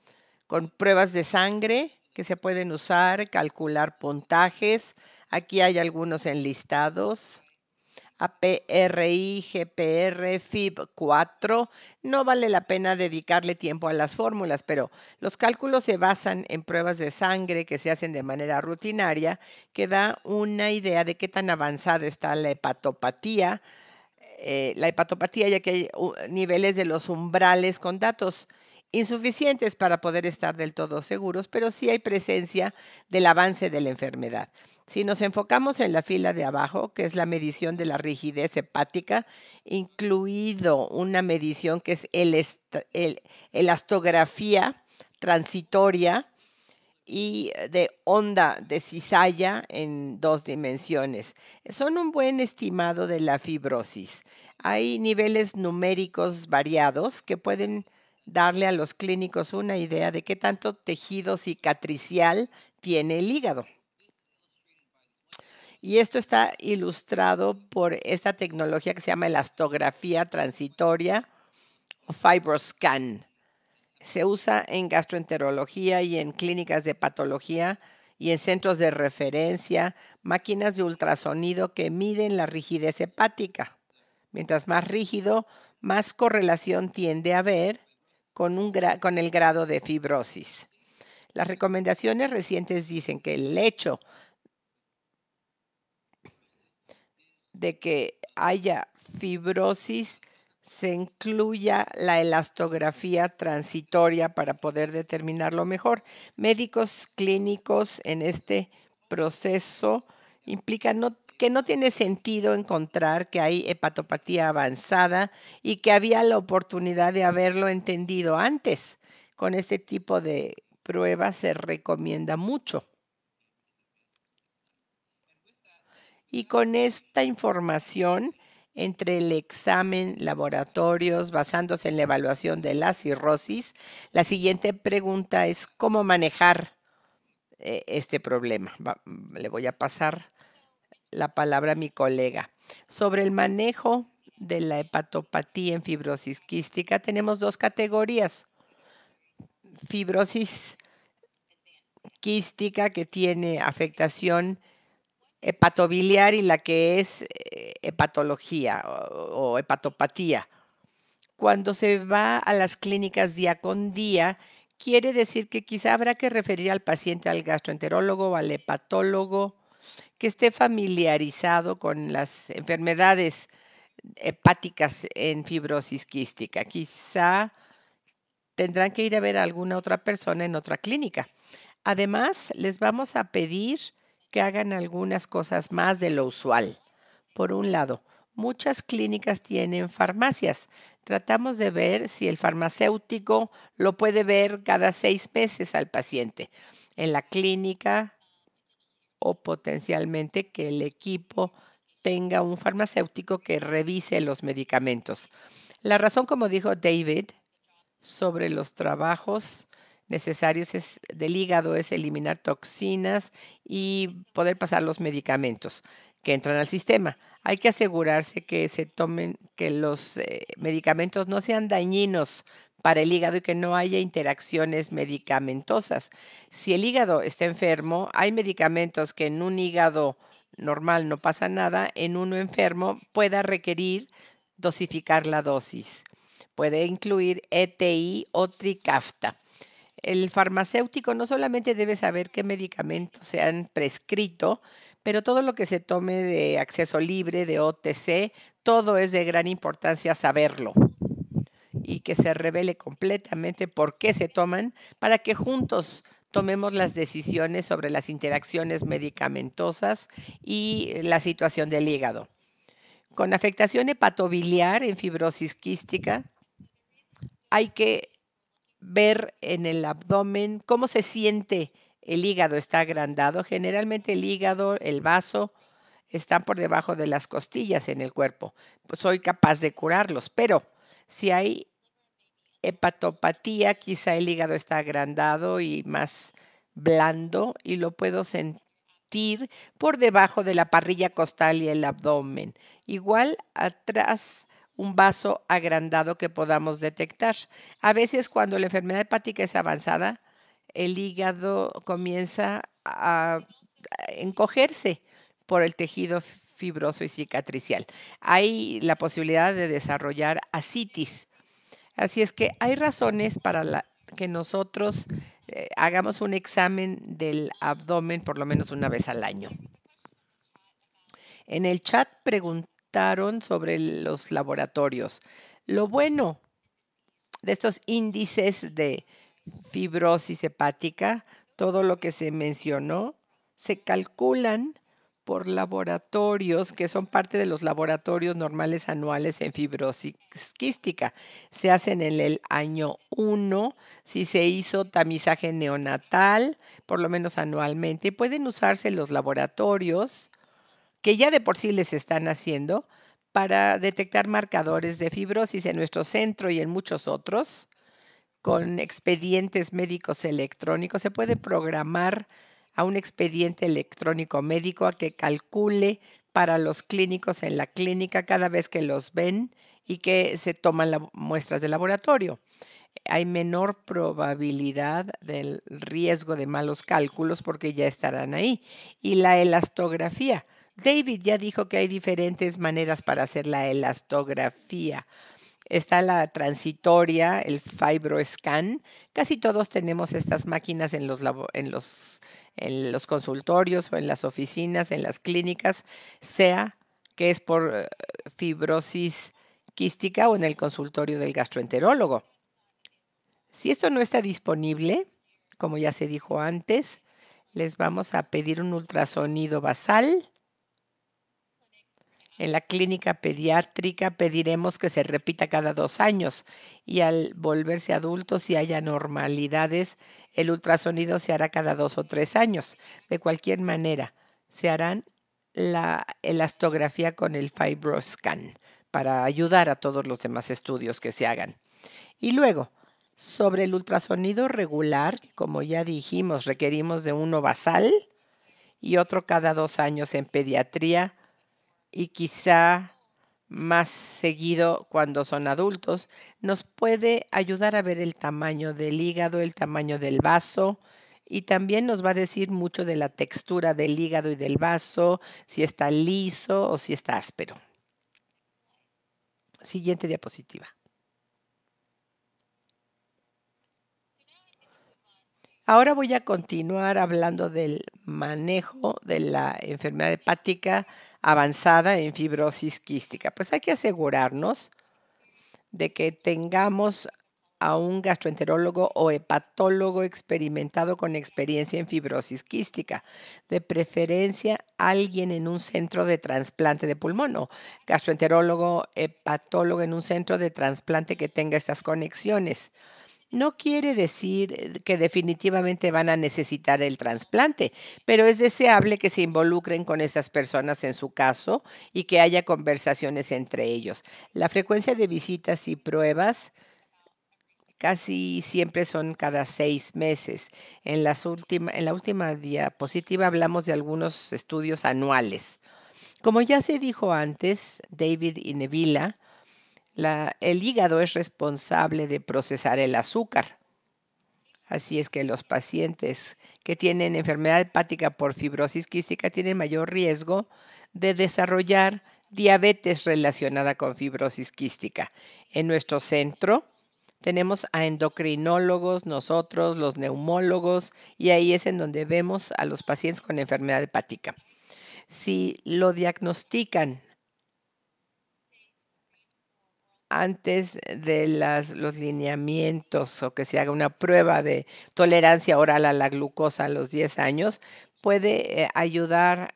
Speaker 2: Con pruebas de sangre que se pueden usar, calcular puntajes. Aquí hay algunos enlistados APRI, GPR, FIB4. No vale la pena dedicarle tiempo a las fórmulas, pero los cálculos se basan en pruebas de sangre que se hacen de manera rutinaria, que da una idea de qué tan avanzada está la hepatopatía, eh, la hepatopatía, ya que hay uh, niveles de los umbrales con datos insuficientes para poder estar del todo seguros, pero sí hay presencia del avance de la enfermedad. Si nos enfocamos en la fila de abajo, que es la medición de la rigidez hepática, incluido una medición que es el, elastografía transitoria y de onda de cizalla en dos dimensiones, son un buen estimado de la fibrosis. Hay niveles numéricos variados que pueden darle a los clínicos una idea de qué tanto tejido cicatricial tiene el hígado. Y esto está ilustrado por esta tecnología que se llama elastografía transitoria o fibroscan. Se usa en gastroenterología y en clínicas de patología y en centros de referencia, máquinas de ultrasonido que miden la rigidez hepática. Mientras más rígido, más correlación tiende a haber con, con el grado de fibrosis. Las recomendaciones recientes dicen que el lecho de que haya fibrosis, se incluya la elastografía transitoria para poder determinarlo mejor. Médicos clínicos en este proceso implican que no tiene sentido encontrar que hay hepatopatía avanzada y que había la oportunidad de haberlo entendido antes. Con este tipo de pruebas se recomienda mucho. y con esta información entre el examen laboratorios basándose en la evaluación de la cirrosis, la siguiente pregunta es cómo manejar eh, este problema. le voy a pasar la palabra a mi colega. Sobre el manejo de la hepatopatía en fibrosis quística tenemos dos categorías. Fibrosis quística que tiene afectación hepatobiliar y la que es eh, hepatología o, hepatopatía. Cuando se va a las clínicas día con día, quiere decir que quizá habrá que referir al paciente al gastroenterólogo o al hepatólogo que esté familiarizado con las enfermedades hepáticas en fibrosis quística. Quizá tendrán que ir a ver a alguna otra persona en otra clínica. Además, les vamos a pedir que hagan algunas cosas más de lo usual. Por un lado, muchas clínicas tienen farmacias. Tratamos de ver si el farmacéutico lo puede ver cada seis meses al paciente en la clínica o potencialmente que el equipo tenga un farmacéutico que revise los medicamentos. La razón, como dijo David, sobre los trabajos necesarios es, del hígado es eliminar toxinas y poder pasar los medicamentos que entran al sistema. Hay que asegurarse que se tomen, que los eh, medicamentos no sean dañinos para el hígado y que no haya interacciones medicamentosas. Si el hígado está enfermo, hay medicamentos que en un hígado normal no pasa nada, en uno enfermo pueda requerir dosificar la dosis. Puede incluir ETI o Tricafta. El farmacéutico no solamente debe saber qué medicamentos se han prescrito, pero todo lo que se tome de acceso libre, de OTC, todo es de gran importancia saberlo y que se revele completamente por qué se toman para que juntos tomemos las decisiones sobre las interacciones medicamentosas y la situación del hígado. Con afectación hepatobiliar en fibrosis quística, hay que ver en el abdomen cómo se siente el hígado, está agrandado. Generalmente el hígado, el vaso, están por debajo de las costillas en el cuerpo. Pues soy capaz de curarlos, pero si hay hepatopatía, quizá el hígado está agrandado y más blando y lo puedo sentir por debajo de la parrilla costal y el abdomen. Igual atrás un vaso agrandado que podamos detectar. A veces cuando la enfermedad hepática es avanzada, el hígado comienza a encogerse por el tejido fibroso y cicatricial. Hay la posibilidad de desarrollar ascitis. Así es que hay razones para que nosotros eh, hagamos un examen del abdomen por lo menos una vez al año. En el chat pregunté sobre los laboratorios. Lo bueno de estos índices de fibrosis hepática, todo lo que se mencionó, se calculan por laboratorios que son parte de los laboratorios normales anuales en fibrosis quística. Se hacen en el año 1, si se hizo tamizaje neonatal, por lo menos anualmente. Pueden usarse los laboratorios que ya de por sí les están haciendo para detectar marcadores de fibrosis en nuestro centro y en muchos otros, con expedientes médicos electrónicos. Se puede programar a un expediente electrónico médico a que calcule para los clínicos en la clínica cada vez que los ven y que se toman las muestras de laboratorio. Hay menor probabilidad del riesgo de malos cálculos porque ya estarán ahí. Y la elastografía David ya dijo que hay diferentes maneras para hacer la elastografía. Está la transitoria, el fibroscan. Casi todos tenemos estas máquinas en los, en los consultorios o en las oficinas, en las clínicas, sea que es por eh, fibrosis quística o en el consultorio del gastroenterólogo. Si esto no está disponible, como ya se dijo antes, les vamos a pedir un ultrasonido basal en la clínica pediátrica pediremos que se repita cada dos años y al volverse adulto, si hay anormalidades, el ultrasonido se hará cada dos o tres años. De cualquier manera, se harán la elastografía con el fibroscan para ayudar a todos los demás estudios que se hagan. Y luego, sobre el ultrasonido regular, como ya dijimos, requerimos de uno basal y otro cada dos años en pediatría y quizá más seguido cuando son adultos, nos puede ayudar a ver el tamaño del hígado, el tamaño del vaso y también nos va a decir mucho de la textura del hígado y del vaso, si está liso o si está áspero. Siguiente diapositiva. Ahora voy a continuar hablando del manejo de la enfermedad hepática avanzada en fibrosis quística. Pues hay que asegurarnos de que tengamos a un gastroenterólogo o hepatólogo experimentado con experiencia en fibrosis quística, de preferencia alguien en un centro de trasplante de pulmón o gastroenterólogo, hepatólogo en un centro de trasplante que tenga estas conexiones no quiere decir eh, que definitivamente van a necesitar el trasplante, pero es deseable que se involucren con esas personas en su caso y que haya conversaciones entre ellos. La frecuencia de visitas y pruebas casi siempre son cada seis meses. En, última, en la última diapositiva hablamos de algunos estudios anuales. Como ya se dijo antes, David y Nevila el hígado es responsable de procesar el azúcar. Así es que los pacientes que tienen enfermedad hepática por fibrosis quística tienen mayor riesgo de desarrollar diabetes relacionada con fibrosis quística. En nuestro centro tenemos a endocrinólogos, nosotros, los neumólogos, y ahí es en donde vemos a los pacientes con enfermedad hepática. Si lo diagnostican antes de los lineamientos o que se haga una prueba de tolerancia oral a la glucosa a los 10 años, puede eh, ayudar,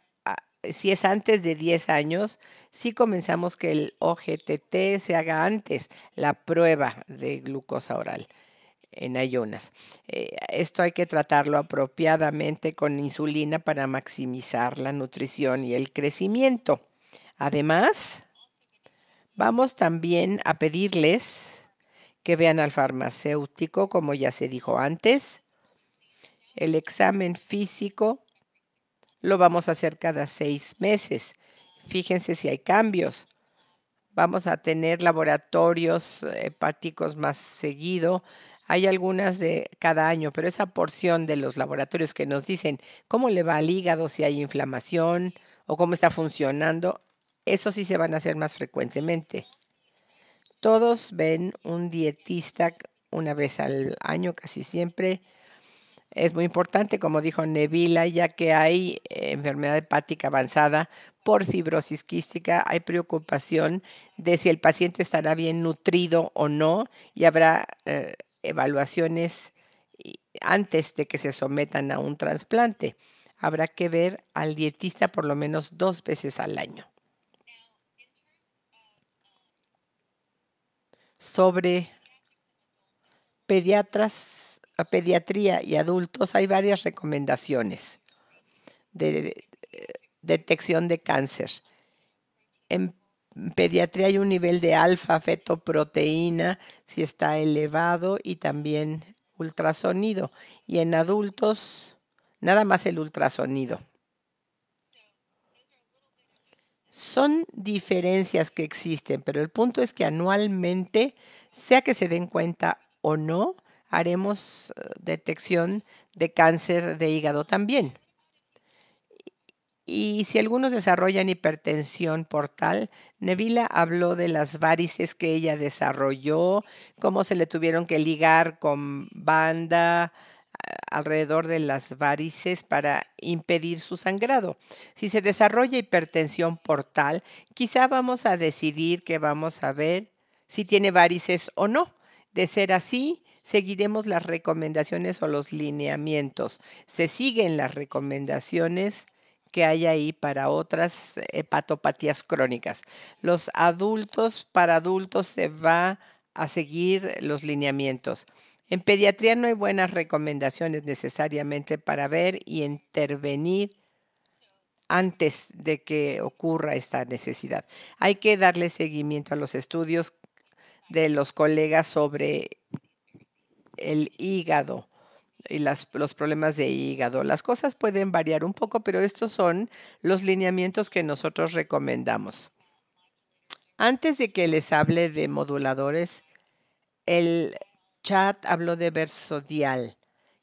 Speaker 2: si es antes de 10 años, si comenzamos que el OGTT se haga antes, la prueba de glucosa oral en ayunas. Eh, esto hay que tratarlo apropiadamente con insulina para maximizar la nutrición y el crecimiento. Además, Vamos también a pedirles que vean al farmacéutico, como ya se dijo antes. El examen físico lo vamos a hacer cada seis meses. Fíjense si hay cambios. Vamos a tener laboratorios eh, hepáticos más seguido. Hay algunas de cada año, pero esa porción de los laboratorios que nos dicen cómo le va al hígado, si hay inflamación o cómo está funcionando, eso sí se van a hacer más frecuentemente. Todos ven un dietista una vez al año casi siempre. Es muy importante, como dijo Nevila, ya que hay eh, enfermedad hepática avanzada por fibrosis quística, hay preocupación de si el paciente estará bien nutrido o no y habrá eh, evaluaciones antes de que se sometan a un trasplante. Habrá que ver al dietista por lo menos dos veces al año. sobre pediatras, pediatría y adultos hay varias recomendaciones de eh, detección de cáncer. En pediatría hay un nivel de alfa fetoproteína si está elevado y también ultrasonido. Y en adultos, nada más el ultrasonido. Son diferencias que existen, pero el punto es que anualmente, sea que se den cuenta o no, haremos eh, detección de cáncer de hígado también. Y si algunos desarrollan hipertensión portal, tal, Nevila habló de las varices que ella desarrolló, cómo se le tuvieron que ligar con banda, alrededor de las varices para impedir su sangrado. Si se desarrolla hipertensión portal, quizá vamos a decidir que vamos a ver si tiene varices o no. De ser así, seguiremos las recomendaciones o los lineamientos. Se siguen las recomendaciones que hay ahí para otras eh, hepatopatías crónicas. Los adultos, para adultos se va a seguir los lineamientos. En pediatría no hay buenas recomendaciones necesariamente para ver y intervenir antes de que ocurra esta necesidad. Hay que darle seguimiento a los estudios de los colegas sobre el hígado y los problemas de hígado. Las cosas pueden variar un poco, pero estos son los lineamientos que nosotros recomendamos. Antes de que les hable de moduladores, el Chat habló de versodial,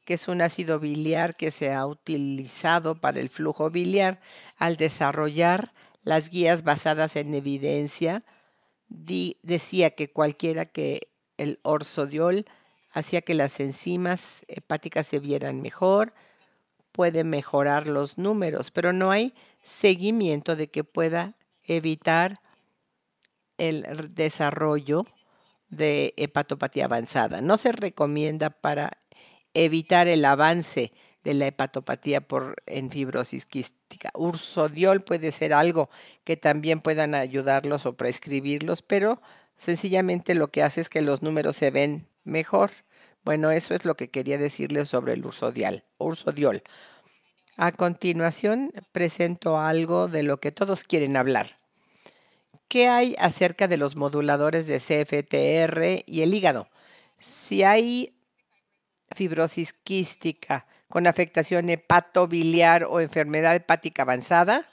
Speaker 2: que es un ácido biliar que se ha utilizado para el flujo biliar al desarrollar las guías basadas en evidencia. decía que cualquiera que el orsodiol hacía que las enzimas hepáticas se vieran mejor, puede mejorar los números, pero no hay seguimiento de que pueda evitar el desarrollo de hepatopatía avanzada. No se recomienda para evitar el avance de la hepatopatía por en fibrosis quística. Ursodiol puede ser algo que también puedan ayudarlos o prescribirlos, pero sencillamente lo que hace es que los números se ven mejor. Bueno, eso es lo que quería decirles sobre el ursodiol. A continuación presento algo de lo que todos quieren hablar, ¿Qué hay acerca de los moduladores de CFTR y el hígado? Si hay fibrosis quística con afectación hepatobiliar o enfermedad hepática avanzada,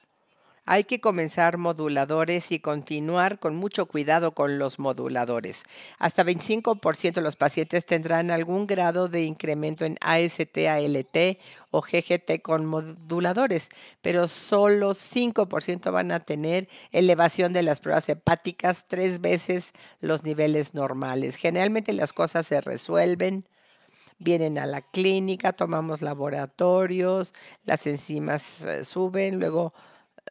Speaker 2: hay que comenzar moduladores y continuar con mucho cuidado con los moduladores. Hasta 25% de los pacientes tendrán algún grado de incremento en AST, ALT o GGT con moduladores, pero solo 5% van a tener elevación de las pruebas hepáticas tres veces los niveles normales. Generalmente las cosas se resuelven vienen a la clínica, tomamos laboratorios, las enzimas eh, suben, luego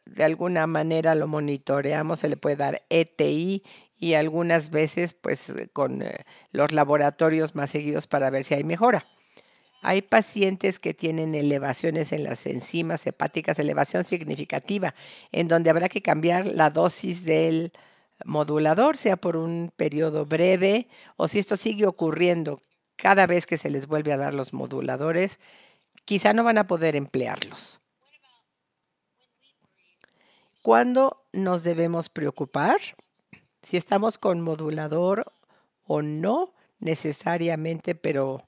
Speaker 2: de alguna manera lo monitoreamos, se le puede dar ETI y algunas veces pues eh, con eh, los laboratorios más seguidos para ver si hay mejora. Hay pacientes que tienen elevaciones en las enzimas hepáticas, elevación significativa, en donde habrá que cambiar la dosis del modulador, sea por un periodo breve o si esto sigue ocurriendo cada vez que se les vuelve a dar los moduladores, quizá no van a poder emplearlos. ¿Cuándo nos debemos preocupar? Si estamos con modulador o no necesariamente, pero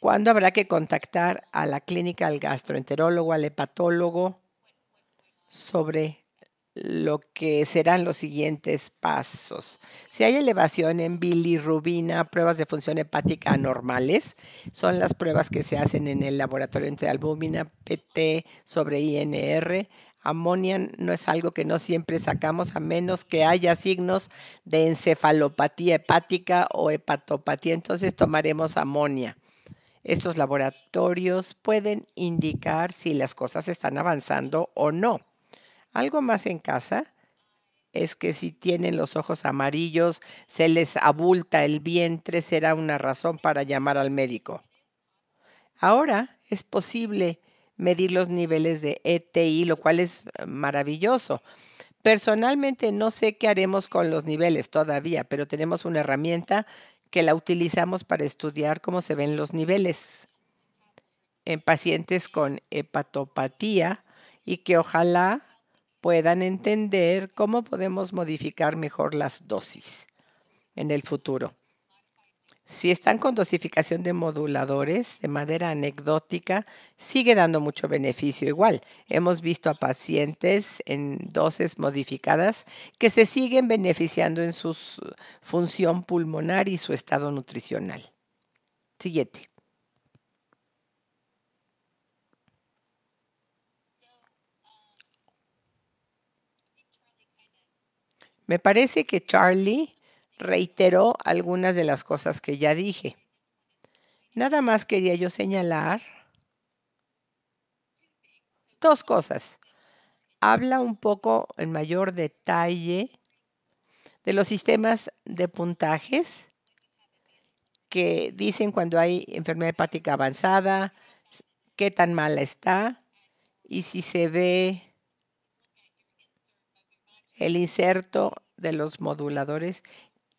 Speaker 2: ¿cuándo habrá que contactar a la clínica, al gastroenterólogo, al hepatólogo sobre lo que serán los siguientes pasos. Si hay elevación en bilirrubina, pruebas de función hepática anormales, son las pruebas que se hacen en el laboratorio entre albúmina, PT sobre INR, Ammonia no es algo que no siempre sacamos a menos que haya signos de encefalopatía hepática o hepatopatía. Entonces tomaremos amonia. Estos laboratorios pueden indicar si las cosas están avanzando o no. Algo más en casa es que si tienen los ojos amarillos, se les abulta el vientre, será una razón para llamar al médico. Ahora es posible medir los niveles de ETI, lo cual es eh, maravilloso. Personalmente no sé qué haremos con los niveles todavía, pero tenemos una herramienta que la utilizamos para estudiar cómo se ven los niveles en pacientes con hepatopatía y que ojalá puedan entender cómo podemos modificar mejor las dosis en el futuro. Si están con dosificación de moduladores de manera anecdótica, sigue dando mucho beneficio igual. Hemos visto a pacientes en dosis modificadas que se siguen beneficiando en su función pulmonar y su estado nutricional. Siguiente. Me parece que Charlie reiteró algunas de las cosas que ya dije. Nada más quería yo señalar dos cosas. Habla un poco en mayor detalle de los sistemas de puntajes que dicen cuando hay enfermedad hepática avanzada, qué tan mala está y si se ve el inserto de los moduladores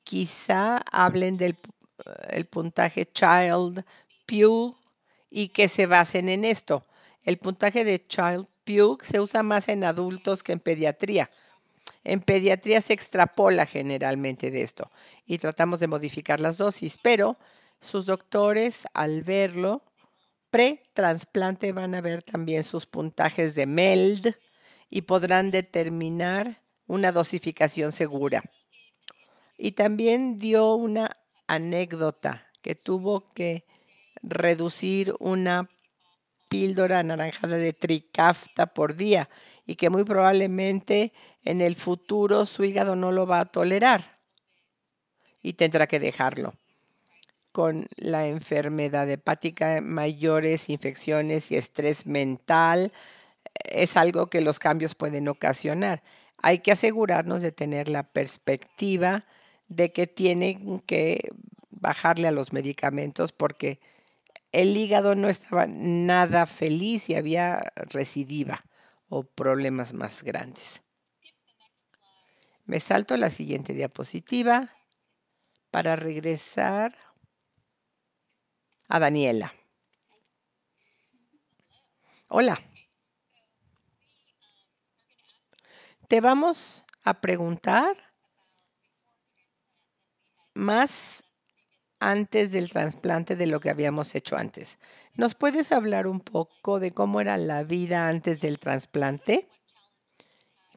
Speaker 2: Quizá hablen del eh, puntaje Child pugh y que se basen en esto. El puntaje de Child puke se usa más en adultos que en pediatría. En pediatría se extrapola generalmente de esto y tratamos de modificar las dosis, pero sus doctores al verlo pre-transplante van a ver también sus puntajes de MELD y podrán determinar una dosificación segura. Y también dio una anécdota que tuvo que reducir una píldora anaranjada de tricafta por día y que muy probablemente en el futuro su hígado no lo va a tolerar y tendrá que dejarlo. Con la enfermedad hepática, mayores infecciones y estrés mental es algo que los cambios pueden ocasionar. Hay que asegurarnos de tener la perspectiva de que tienen que bajarle a los medicamentos porque el hígado no estaba nada feliz y había recidiva o problemas más grandes. Me salto a la siguiente diapositiva para regresar a Daniela. Hola. Te vamos a preguntar más antes del trasplante de lo que habíamos hecho antes. ¿Nos puedes hablar un poco de cómo era la vida antes del trasplante?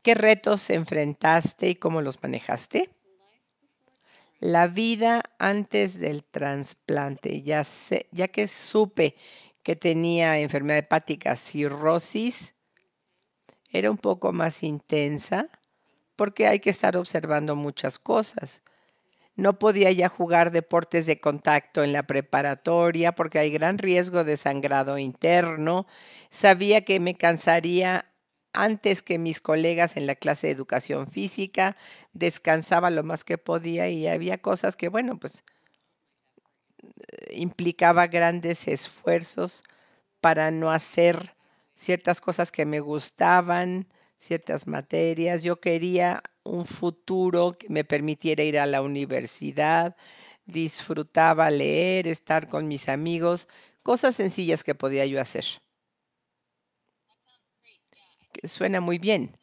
Speaker 2: ¿Qué retos enfrentaste y cómo los manejaste? La vida antes del trasplante. Ya, ya que supe que tenía enfermedad hepática, cirrosis, era un poco más intensa porque hay que estar observando muchas cosas. No podía ya jugar deportes de contacto en la preparatoria porque hay gran riesgo de sangrado interno. Sabía que me cansaría antes que mis colegas en la clase de educación física. Descansaba lo más que podía y había cosas que, bueno, pues eh, implicaba grandes esfuerzos para no hacer ciertas cosas que me gustaban ciertas materias, yo quería un futuro que me permitiera ir a la universidad, disfrutaba leer, estar con mis amigos, cosas sencillas que podía yo hacer. Que suena muy bien.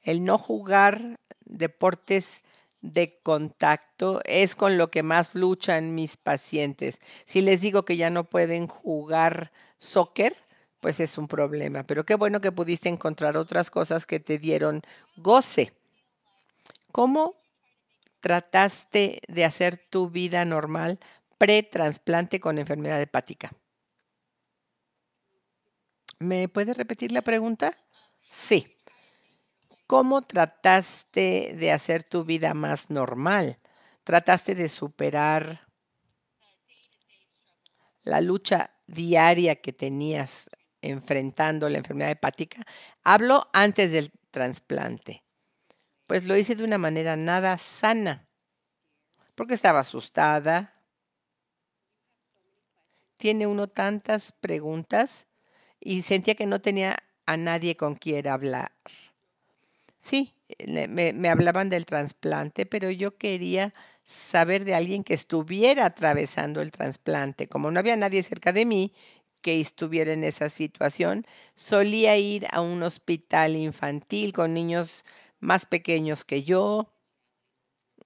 Speaker 2: El no jugar deportes de contacto es con lo que más luchan mis pacientes. Si les digo que ya no pueden jugar soccer, pues es un problema. Pero qué bueno que pudiste encontrar otras cosas que te dieron goce. ¿Cómo trataste de hacer tu vida normal pre trasplante con enfermedad hepática? ¿Me puedes repetir la pregunta? Sí. ¿Cómo trataste de hacer tu vida más normal? ¿Trataste de superar la lucha diaria que tenías enfrentando la enfermedad hepática, hablo antes del trasplante. Pues lo hice de una manera nada sana, porque estaba asustada. Tiene uno tantas preguntas y sentía que no tenía a nadie con quien hablar. Sí, me, me hablaban del trasplante, pero yo quería saber de alguien que estuviera atravesando el trasplante. Como no había nadie cerca de mí que estuviera en esa situación, solía ir a un hospital infantil con niños más pequeños que yo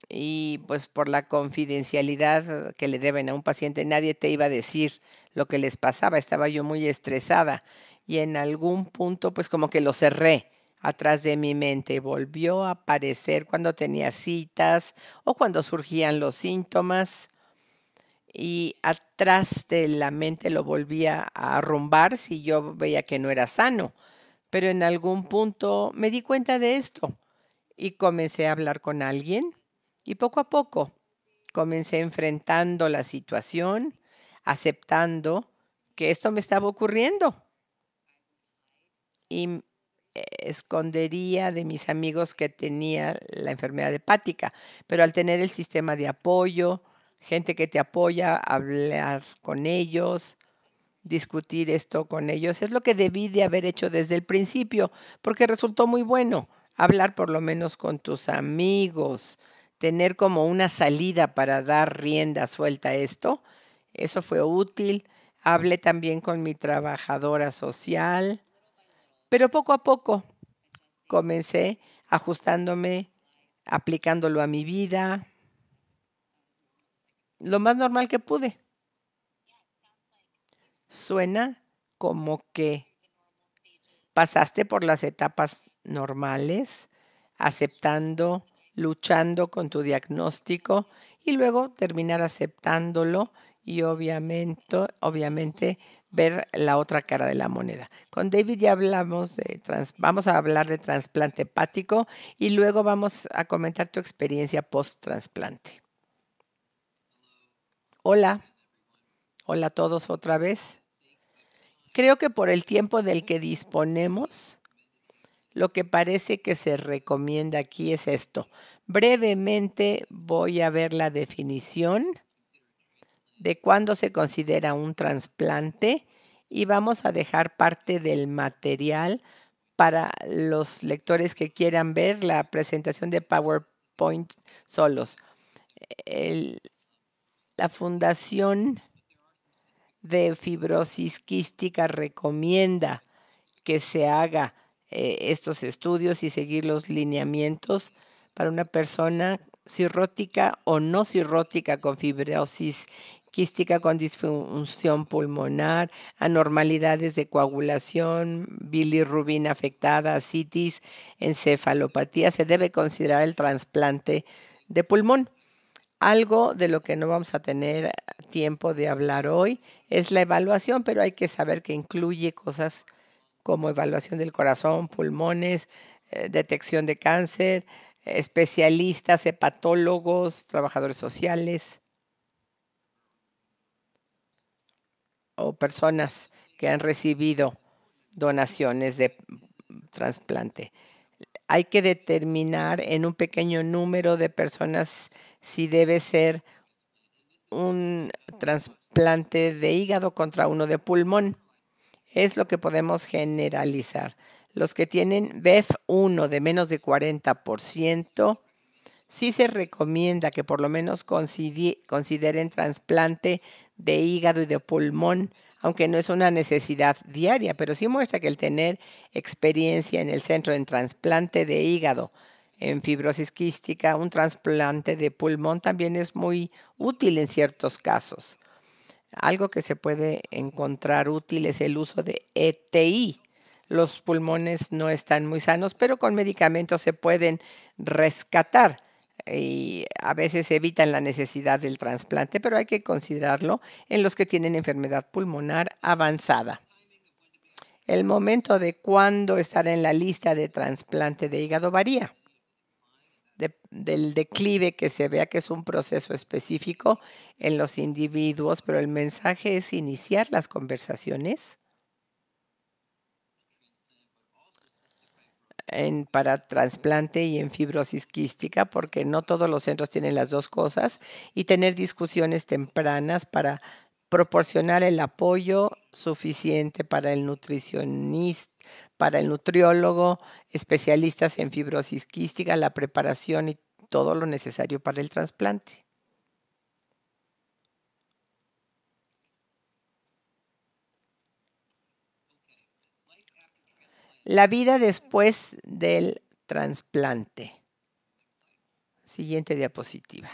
Speaker 2: y pues por la confidencialidad que le deben a un paciente, nadie te iba a decir lo que les pasaba, estaba yo muy estresada y en algún punto pues como que lo cerré atrás de mi mente, volvió a aparecer cuando tenía citas o cuando surgían los síntomas y atrás de la mente lo volvía a arrumbar si yo veía que no era sano. Pero en algún punto me di cuenta de esto y comencé a hablar con alguien y poco a poco comencé enfrentando la situación, aceptando que esto me estaba ocurriendo. Y eh, escondería de mis amigos que tenía la enfermedad hepática, pero al tener el sistema de apoyo, gente que te apoya, hablar con ellos, discutir esto con ellos. Es lo que debí de haber hecho desde el principio, porque resultó muy bueno hablar por lo menos con tus amigos, tener como una salida para dar rienda suelta a esto. Eso fue útil. Hablé también con mi trabajadora social, pero poco a poco comencé ajustándome, aplicándolo a mi vida, lo más normal que pude. Suena como que pasaste por las etapas normales, aceptando, luchando con tu diagnóstico y luego terminar aceptándolo y obviamente, obviamente ver la otra cara de la moneda. Con David ya hablamos de trans, vamos a hablar de trasplante hepático y luego vamos a comentar tu experiencia post trasplante. Hola, hola a todos otra vez. Creo que por el tiempo del que disponemos, lo que parece que se recomienda aquí es esto. Brevemente voy a ver la definición de cuándo se considera un trasplante y vamos a dejar parte del material para los lectores que quieran ver la presentación de PowerPoint solos. El, la Fundación de Fibrosis Quística recomienda que se haga eh, estos estudios y seguir los lineamientos para una persona cirrótica o no cirrótica con fibrosis quística con disfunción pulmonar, anormalidades de coagulación, bilirrubina afectada, citis, encefalopatía, se debe considerar el trasplante de pulmón. Algo de lo que no vamos a tener tiempo de hablar hoy es la evaluación, pero hay que saber que incluye cosas como evaluación del corazón, pulmones, eh, detección de cáncer, especialistas, hepatólogos, trabajadores sociales o personas que han recibido donaciones de trasplante. Hay que determinar en un pequeño número de personas si debe ser un trasplante de hígado contra uno de pulmón. Es lo que podemos generalizar. Los que tienen BEF1 de menos de 40%, sí se recomienda que por lo menos consideren trasplante de hígado y de pulmón, aunque no es una necesidad diaria, pero sí muestra que el tener experiencia en el centro en trasplante de hígado en fibrosis quística, un trasplante de pulmón también es muy útil en ciertos casos. Algo que se puede encontrar útil es el uso de ETI. Los pulmones no están muy sanos, pero con medicamentos se pueden rescatar y a veces evitan la necesidad del trasplante, pero hay que considerarlo en los que tienen enfermedad pulmonar avanzada. El momento de cuándo estar en la lista de trasplante de hígado varía del declive que se vea que es un proceso específico en los individuos, pero el mensaje es iniciar las conversaciones en, para trasplante y en fibrosis quística, porque no todos los centros tienen las dos cosas, y tener discusiones tempranas para proporcionar el apoyo suficiente para el nutricionista para el nutriólogo, especialistas en fibrosis quística, la preparación y todo lo necesario para el trasplante. La vida después del trasplante. Siguiente diapositiva.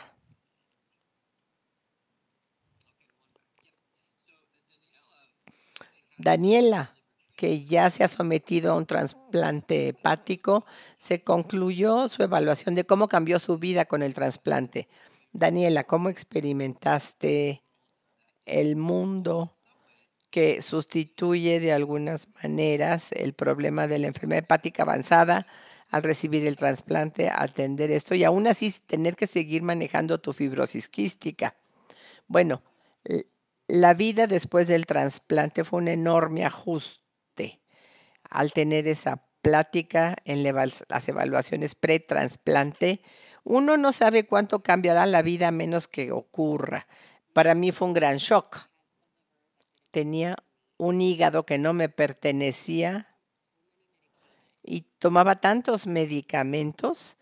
Speaker 2: Daniela, que ya se ha sometido a un trasplante hepático, se concluyó su evaluación de cómo cambió su vida con el trasplante. Daniela, ¿cómo experimentaste el mundo que sustituye de algunas maneras el problema de la enfermedad hepática avanzada al recibir el trasplante, atender esto y aún así tener que seguir manejando tu fibrosis quística? Bueno, la vida después del trasplante fue un enorme ajuste al tener esa plática en las evaluaciones pretransplante, uno no sabe cuánto cambiará la vida a menos que ocurra. Para mí fue un gran shock. Tenía un hígado que no me pertenecía y tomaba tantos medicamentos,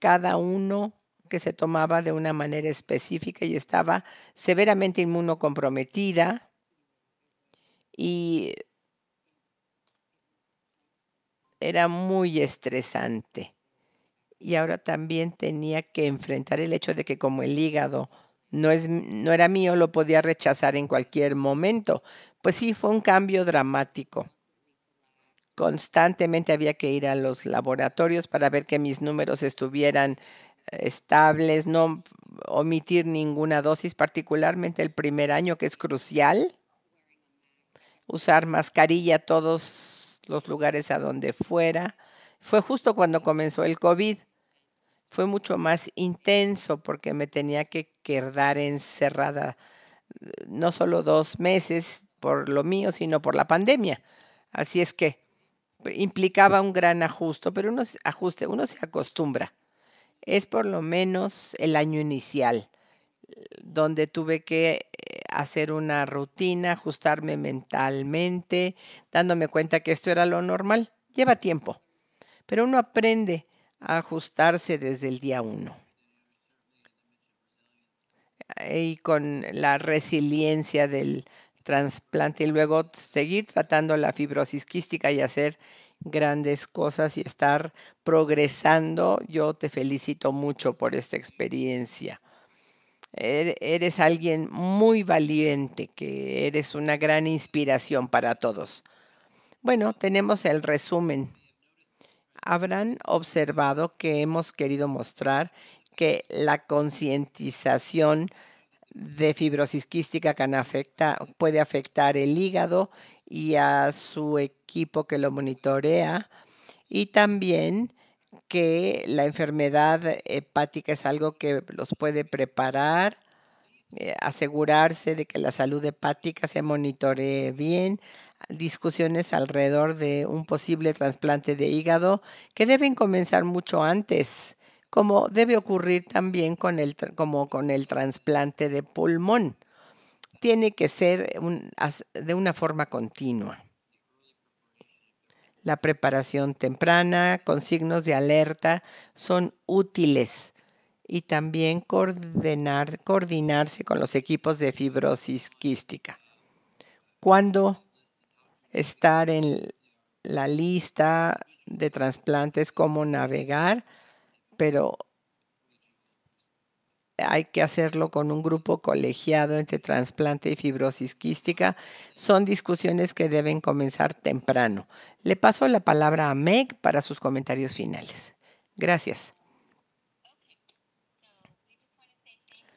Speaker 2: cada uno que se tomaba de una manera específica y estaba severamente inmunocomprometida y era muy estresante. Y ahora también tenía que enfrentar el hecho de que como el hígado no, es, no era mío, lo podía rechazar en cualquier momento. Pues sí, fue un cambio dramático. Constantemente había que ir a los laboratorios para ver que mis números estuvieran eh, estables, no omitir ninguna dosis, particularmente el primer año que es crucial. Usar mascarilla todos los lugares a donde fuera. Fue justo cuando comenzó el COVID. Fue mucho más intenso porque me tenía que quedar encerrada eh, no solo dos meses por lo mío, sino por la pandemia. Así es que implicaba un gran ajuste, pero uno ajuste, uno se acostumbra. Es por lo menos el año inicial donde tuve que eh, hacer una rutina, ajustarme mentalmente, dándome cuenta que esto era lo normal. Lleva tiempo, pero uno aprende a ajustarse desde el día uno. Y con la resiliencia del trasplante y luego seguir tratando la fibrosis quística y hacer grandes cosas y estar progresando. Yo te felicito mucho por esta experiencia. Er-, eres alguien muy valiente, que eres una gran inspiración para todos. Bueno, tenemos el resumen. Habrán observado que hemos querido mostrar que la concientización de fibrosis quística can afecta, puede afectar el hígado y a su equipo que lo monitorea y también que la enfermedad hepática es algo que los puede preparar, eh, asegurarse de que la salud hepática se monitoree bien, discusiones alrededor de un posible trasplante de hígado que deben comenzar mucho antes, como debe ocurrir también con el, como con el trasplante de pulmón. Tiene que ser de una forma continua la preparación temprana con signos de alerta son útiles y también coordinarse con los equipos de fibrosis quística. ¿Cuándo estar en la lista de trasplantes, cómo navegar? Pero hay que hacerlo con un grupo colegiado entre trasplante y fibrosis quística. Son discusiones que deben comenzar temprano. Le paso la palabra a Meg para sus comentarios finales. Gracias.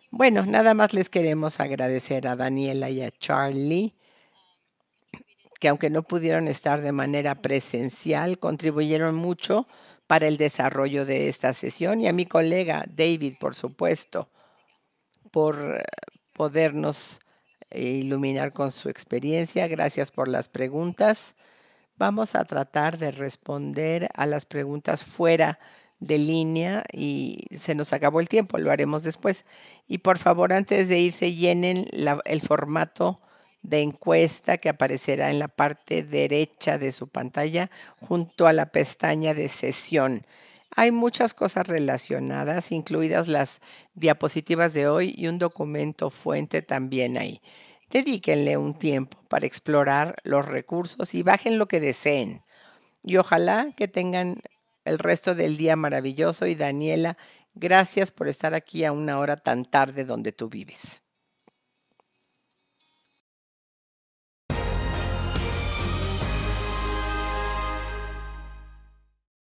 Speaker 2: Bueno, nada más les queremos agradecer a Daniela y a Charlie que aunque no pudieron estar de manera presencial, contribuyeron mucho para el desarrollo de esta sesión y a mi colega David, por supuesto, por eh, podernos eh, iluminar con su experiencia. Gracias por las preguntas. Vamos a tratar de responder a las preguntas fuera de línea y se nos acabó el tiempo, lo haremos después. Y por favor, antes de irse, llenen el formato de encuesta que aparecerá en la parte derecha de su pantalla junto a la pestaña de sesión. Hay muchas cosas relacionadas, incluidas las diapositivas de hoy y un documento fuente también ahí. Dedíquenle un tiempo para explorar los recursos y bajen lo que deseen. Y ojalá que tengan el resto del día maravilloso. Y Daniela, gracias por estar aquí a una hora tan tarde donde tú vives.